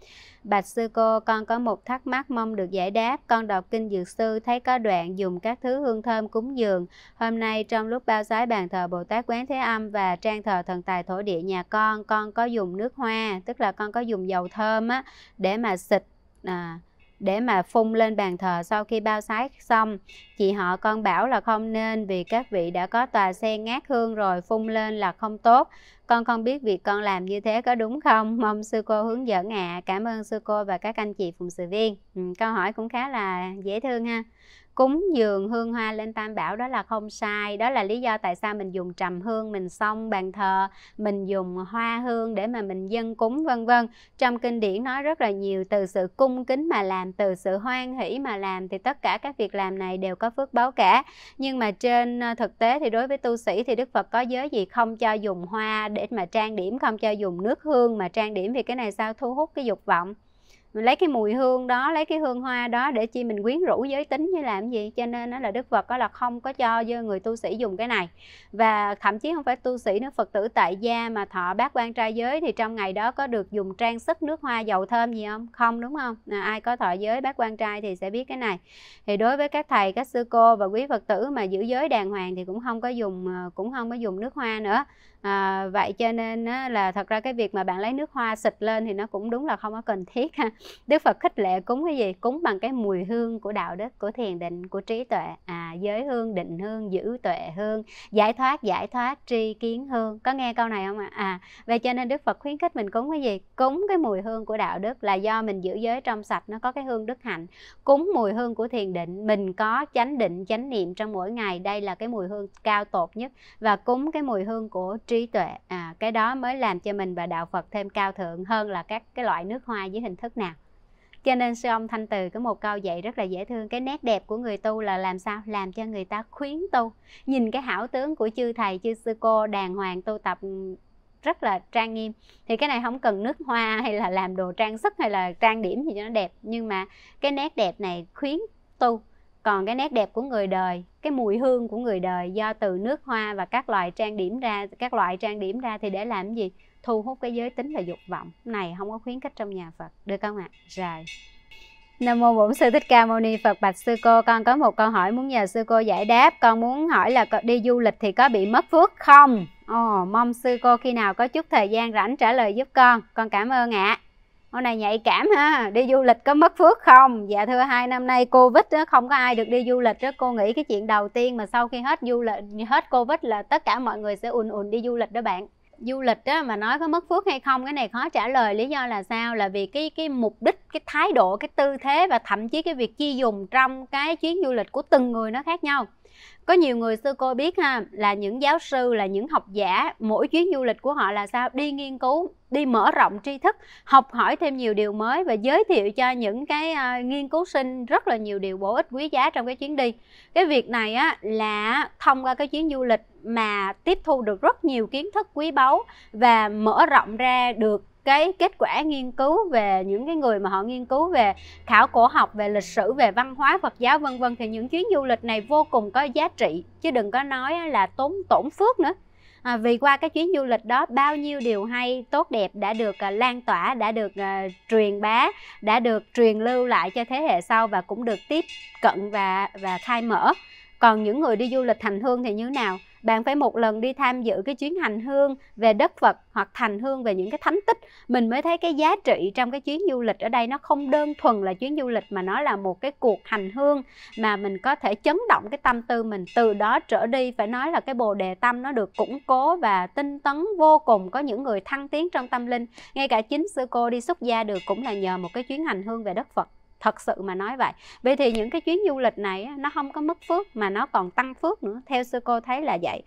Bạch sư cô, con có một thắc mắc mong được giải đáp. Con đọc kinh dược sư thấy có đoạn dùng các thứ hương thơm cúng dường. Hôm nay trong lúc bao sái bàn thờ Bồ Tát Quán Thế Âm và trang thờ thần tài thổ địa nhà con, con có dùng nước hoa, tức là con có dùng dầu thơm á, để mà xịt à, để mà phun lên bàn thờ sau khi bao sái xong chị họ con bảo là không nên vì các vị đã có tòa sen ngát hương rồi phun lên là không tốt con không biết việc con làm như thế có đúng không mong sư cô hướng dẫn ạ à. cảm ơn sư cô và các anh chị phụng sự viên ừ, câu hỏi cũng khá là dễ thương ha cúng dường hương hoa lên tam bảo đó là không sai đó là lý do tại sao mình dùng trầm hương mình xông bàn thờ mình dùng hoa hương để mà mình dân cúng vân vân trong kinh điển nói rất là nhiều từ sự cung kính mà làm từ sự hoan hỷ mà làm thì tất cả các việc làm này đều có phước báo cả nhưng mà trên ờ, thực tế thì đối với tu sĩ thì đức phật có giới gì không cho dùng hoa để mà trang điểm không cho dùng nước hương mà trang điểm vì cái này sao thu hút cái dục vọng mình lấy cái mùi hương đó lấy cái hương hoa đó để chi mình quyến rũ giới tính hay làm gì cho nên nó là đức phật đó là không có cho người tu sĩ dùng cái này và thậm chí không phải tu sĩ nữa phật tử tại gia mà thọ bác quan trai giới thì trong ngày đó có được dùng trang sức nước hoa dầu thơm gì không không đúng không à, ai có thọ giới bác quan trai thì sẽ biết cái này thì đối với các thầy các sư cô và quý phật tử mà giữ giới đàng hoàng thì cũng không có dùng à, cũng không có dùng nước hoa nữa à, vậy cho nên á, là thật ra cái việc mà bạn lấy nước hoa xịt lên thì nó cũng đúng là không có cần thiết ha đức phật khích lệ cúng cái gì cúng bằng cái mùi hương của đạo đức của thiền định của trí tuệ à giới hương định hương giữ tuệ hương giải thoát giải thoát tri kiến hương có nghe câu này không ạ à? à vậy cho nên đức phật khuyến khích mình cúng cái gì cúng cái mùi hương của đạo đức là do mình giữ giới trong sạch nó có cái hương đức hạnh cúng mùi hương của thiền định mình có chánh định chánh niệm trong mỗi ngày đây là cái mùi hương cao tột nhất và cúng cái mùi hương của trí tuệ à, cái đó mới làm cho mình và đạo Phật thêm cao thượng hơn là các cái loại nước hoa dưới hình thức nào cho nên sư ông thanh từ có một câu dạy rất là dễ thương cái nét đẹp của người tu là làm sao làm cho người ta khuyến tu nhìn cái hảo tướng của chư thầy chư sư cô đàng hoàng tu tập rất là trang nghiêm thì cái này không cần nước hoa hay là làm đồ trang sức hay là trang điểm gì cho nó đẹp nhưng mà cái nét đẹp này khuyến tu còn cái nét đẹp của người đời cái mùi hương của người đời do từ nước hoa và các loại trang điểm ra các loại trang điểm ra thì để làm gì thu hút cái giới tính và dục vọng này không có khuyến khích trong nhà Phật được không ạ rồi Nam mô Bổn Sư Thích Ca Mâu Ni Phật bạch sư cô, con có một câu hỏi muốn nhờ sư cô giải đáp. Con muốn hỏi là đi du lịch thì có bị mất phước không? Ồ, oh, mong sư cô khi nào có chút thời gian rảnh trả lời giúp con. Con cảm ơn ạ con này nhạy cảm ha đi du lịch có mất phước không dạ thưa hai năm nay covid đó, không có ai được đi du lịch đó cô nghĩ cái chuyện đầu tiên mà sau khi hết du lịch hết covid là tất cả mọi người sẽ ùn ùn đi du lịch đó bạn du lịch đó mà nói có mất phước hay không cái này khó trả lời lý do là sao là vì cái cái mục đích cái thái độ cái tư thế và thậm chí cái việc chi dùng trong cái chuyến du lịch của từng người nó khác nhau có nhiều người sư cô biết ha là những giáo sư là những học giả mỗi chuyến du lịch của họ là sao đi nghiên cứu đi mở rộng tri thức học hỏi thêm nhiều điều mới và giới thiệu cho những cái uh, nghiên cứu sinh rất là nhiều điều bổ ích quý giá trong cái chuyến đi cái việc này á là thông qua cái chuyến du lịch mà tiếp thu được rất nhiều kiến thức quý báu và mở rộng ra được cái kết quả nghiên cứu về những cái người mà họ nghiên cứu về khảo cổ học về lịch sử về văn hóa Phật giáo vân vân thì những chuyến du lịch này vô cùng có giá trị chứ đừng có nói là tốn tổn phước nữa à, vì qua cái chuyến du lịch đó bao nhiêu điều hay tốt đẹp đã được à, lan tỏa đã được à, truyền bá đã được truyền lưu lại cho thế hệ sau và cũng được tiếp cận và và khai mở còn những người đi du lịch thành hương thì như thế nào bạn phải một lần đi tham dự cái chuyến hành hương về đất Phật hoặc thành hương về những cái thánh tích mình mới thấy cái giá trị trong cái chuyến du lịch ở đây nó không đơn thuần là chuyến du lịch mà nó là một cái cuộc hành hương mà mình có thể chấn động cái tâm tư mình từ đó trở đi phải nói là cái bồ đề tâm nó được củng cố và tinh tấn vô cùng có những người thăng tiến trong tâm linh ngay cả chính sư cô đi xuất gia được cũng là nhờ một cái chuyến hành hương về đất Phật thật sự mà nói vậy vậy thì những cái chuyến du lịch này nó không có mất phước mà nó còn tăng phước nữa theo sư cô thấy là vậy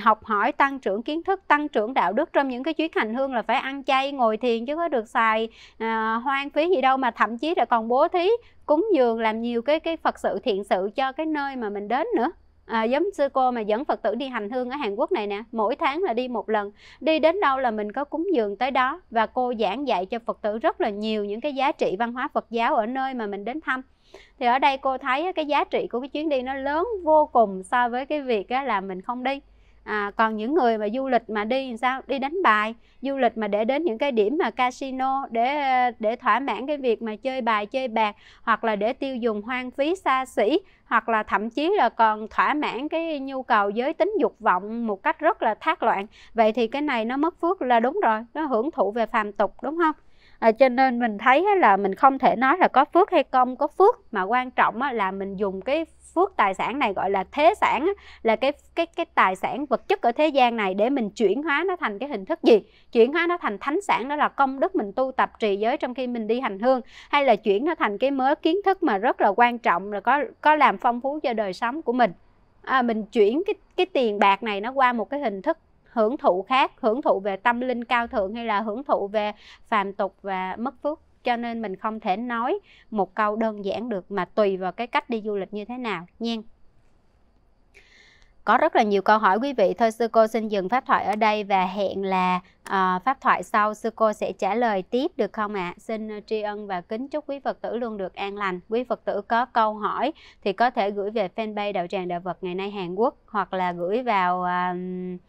học hỏi tăng trưởng kiến thức tăng trưởng đạo đức trong những cái chuyến hành hương là phải ăn chay ngồi thiền chứ có được xài à, hoang phí gì đâu mà thậm chí là còn bố thí cúng dường làm nhiều cái cái phật sự thiện sự cho cái nơi mà mình đến nữa à, giống sư cô mà dẫn phật tử đi hành hương ở hàn quốc này nè mỗi tháng là đi một lần đi đến đâu là mình có cúng dường tới đó và cô giảng dạy cho phật tử rất là nhiều những cái giá trị văn hóa phật giáo ở nơi mà mình đến thăm thì ở đây cô thấy cái giá trị của cái chuyến đi nó lớn vô cùng so với cái việc là mình không đi à, còn những người mà du lịch mà đi sao đi đánh bài du lịch mà để đến những cái điểm mà casino để để thỏa mãn cái việc mà chơi bài chơi bạc hoặc là để tiêu dùng hoang phí xa xỉ hoặc là thậm chí là còn thỏa mãn cái nhu cầu giới tính dục vọng một cách rất là thác loạn vậy thì cái này nó mất phước là đúng rồi nó hưởng thụ về phàm tục đúng không à, cho nên mình thấy là mình không thể nói là có phước hay không có phước mà quan trọng là mình dùng cái phước tài sản này gọi là thế sản là cái cái cái tài sản vật chất ở thế gian này để mình chuyển hóa nó thành cái hình thức gì chuyển hóa nó thành thánh sản đó là công đức mình tu tập trì giới trong khi mình đi hành hương hay là chuyển nó thành cái mớ kiến thức mà rất là quan trọng là có có làm phong phú cho đời sống của mình à, mình chuyển cái cái tiền bạc này nó qua một cái hình thức hưởng thụ khác hưởng thụ về tâm linh cao thượng hay là hưởng thụ về phàm tục và mất phước cho nên mình không thể nói một câu đơn giản được mà tùy vào cái cách đi du lịch như thế nào nha có rất là nhiều câu hỏi quý vị thôi sư cô xin dừng pháp thoại ở đây và hẹn là uh, pháp thoại sau sư cô sẽ trả lời tiếp được không ạ à? xin ờ, tri ân và kính chúc quý phật tử luôn được an lành quý phật tử có câu hỏi thì có thể gửi về fanpage đạo tràng đạo vật ngày nay hàn quốc hoặc là gửi vào uh,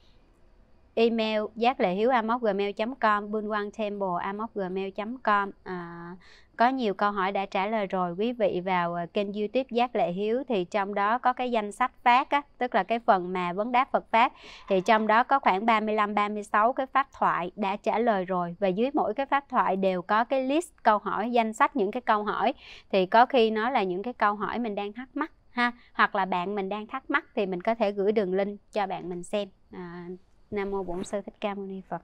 email giác lệ hiếu gmail com bunwang temple gmail com à, có nhiều câu hỏi đã trả lời rồi quý vị vào à, kênh youtube giác lệ hiếu thì trong đó có cái danh sách phát á, tức là cái phần mà vấn đáp phật pháp thì trong đó có khoảng 35 36 cái phát thoại đã trả lời rồi và dưới mỗi cái phát thoại đều có cái list câu hỏi danh sách những cái câu hỏi thì có khi nó là những cái câu hỏi mình đang thắc mắc ha hoặc là bạn mình đang thắc mắc thì mình có thể gửi đường link cho bạn mình xem à, nam mô bổn sư thích ca mâu ni phật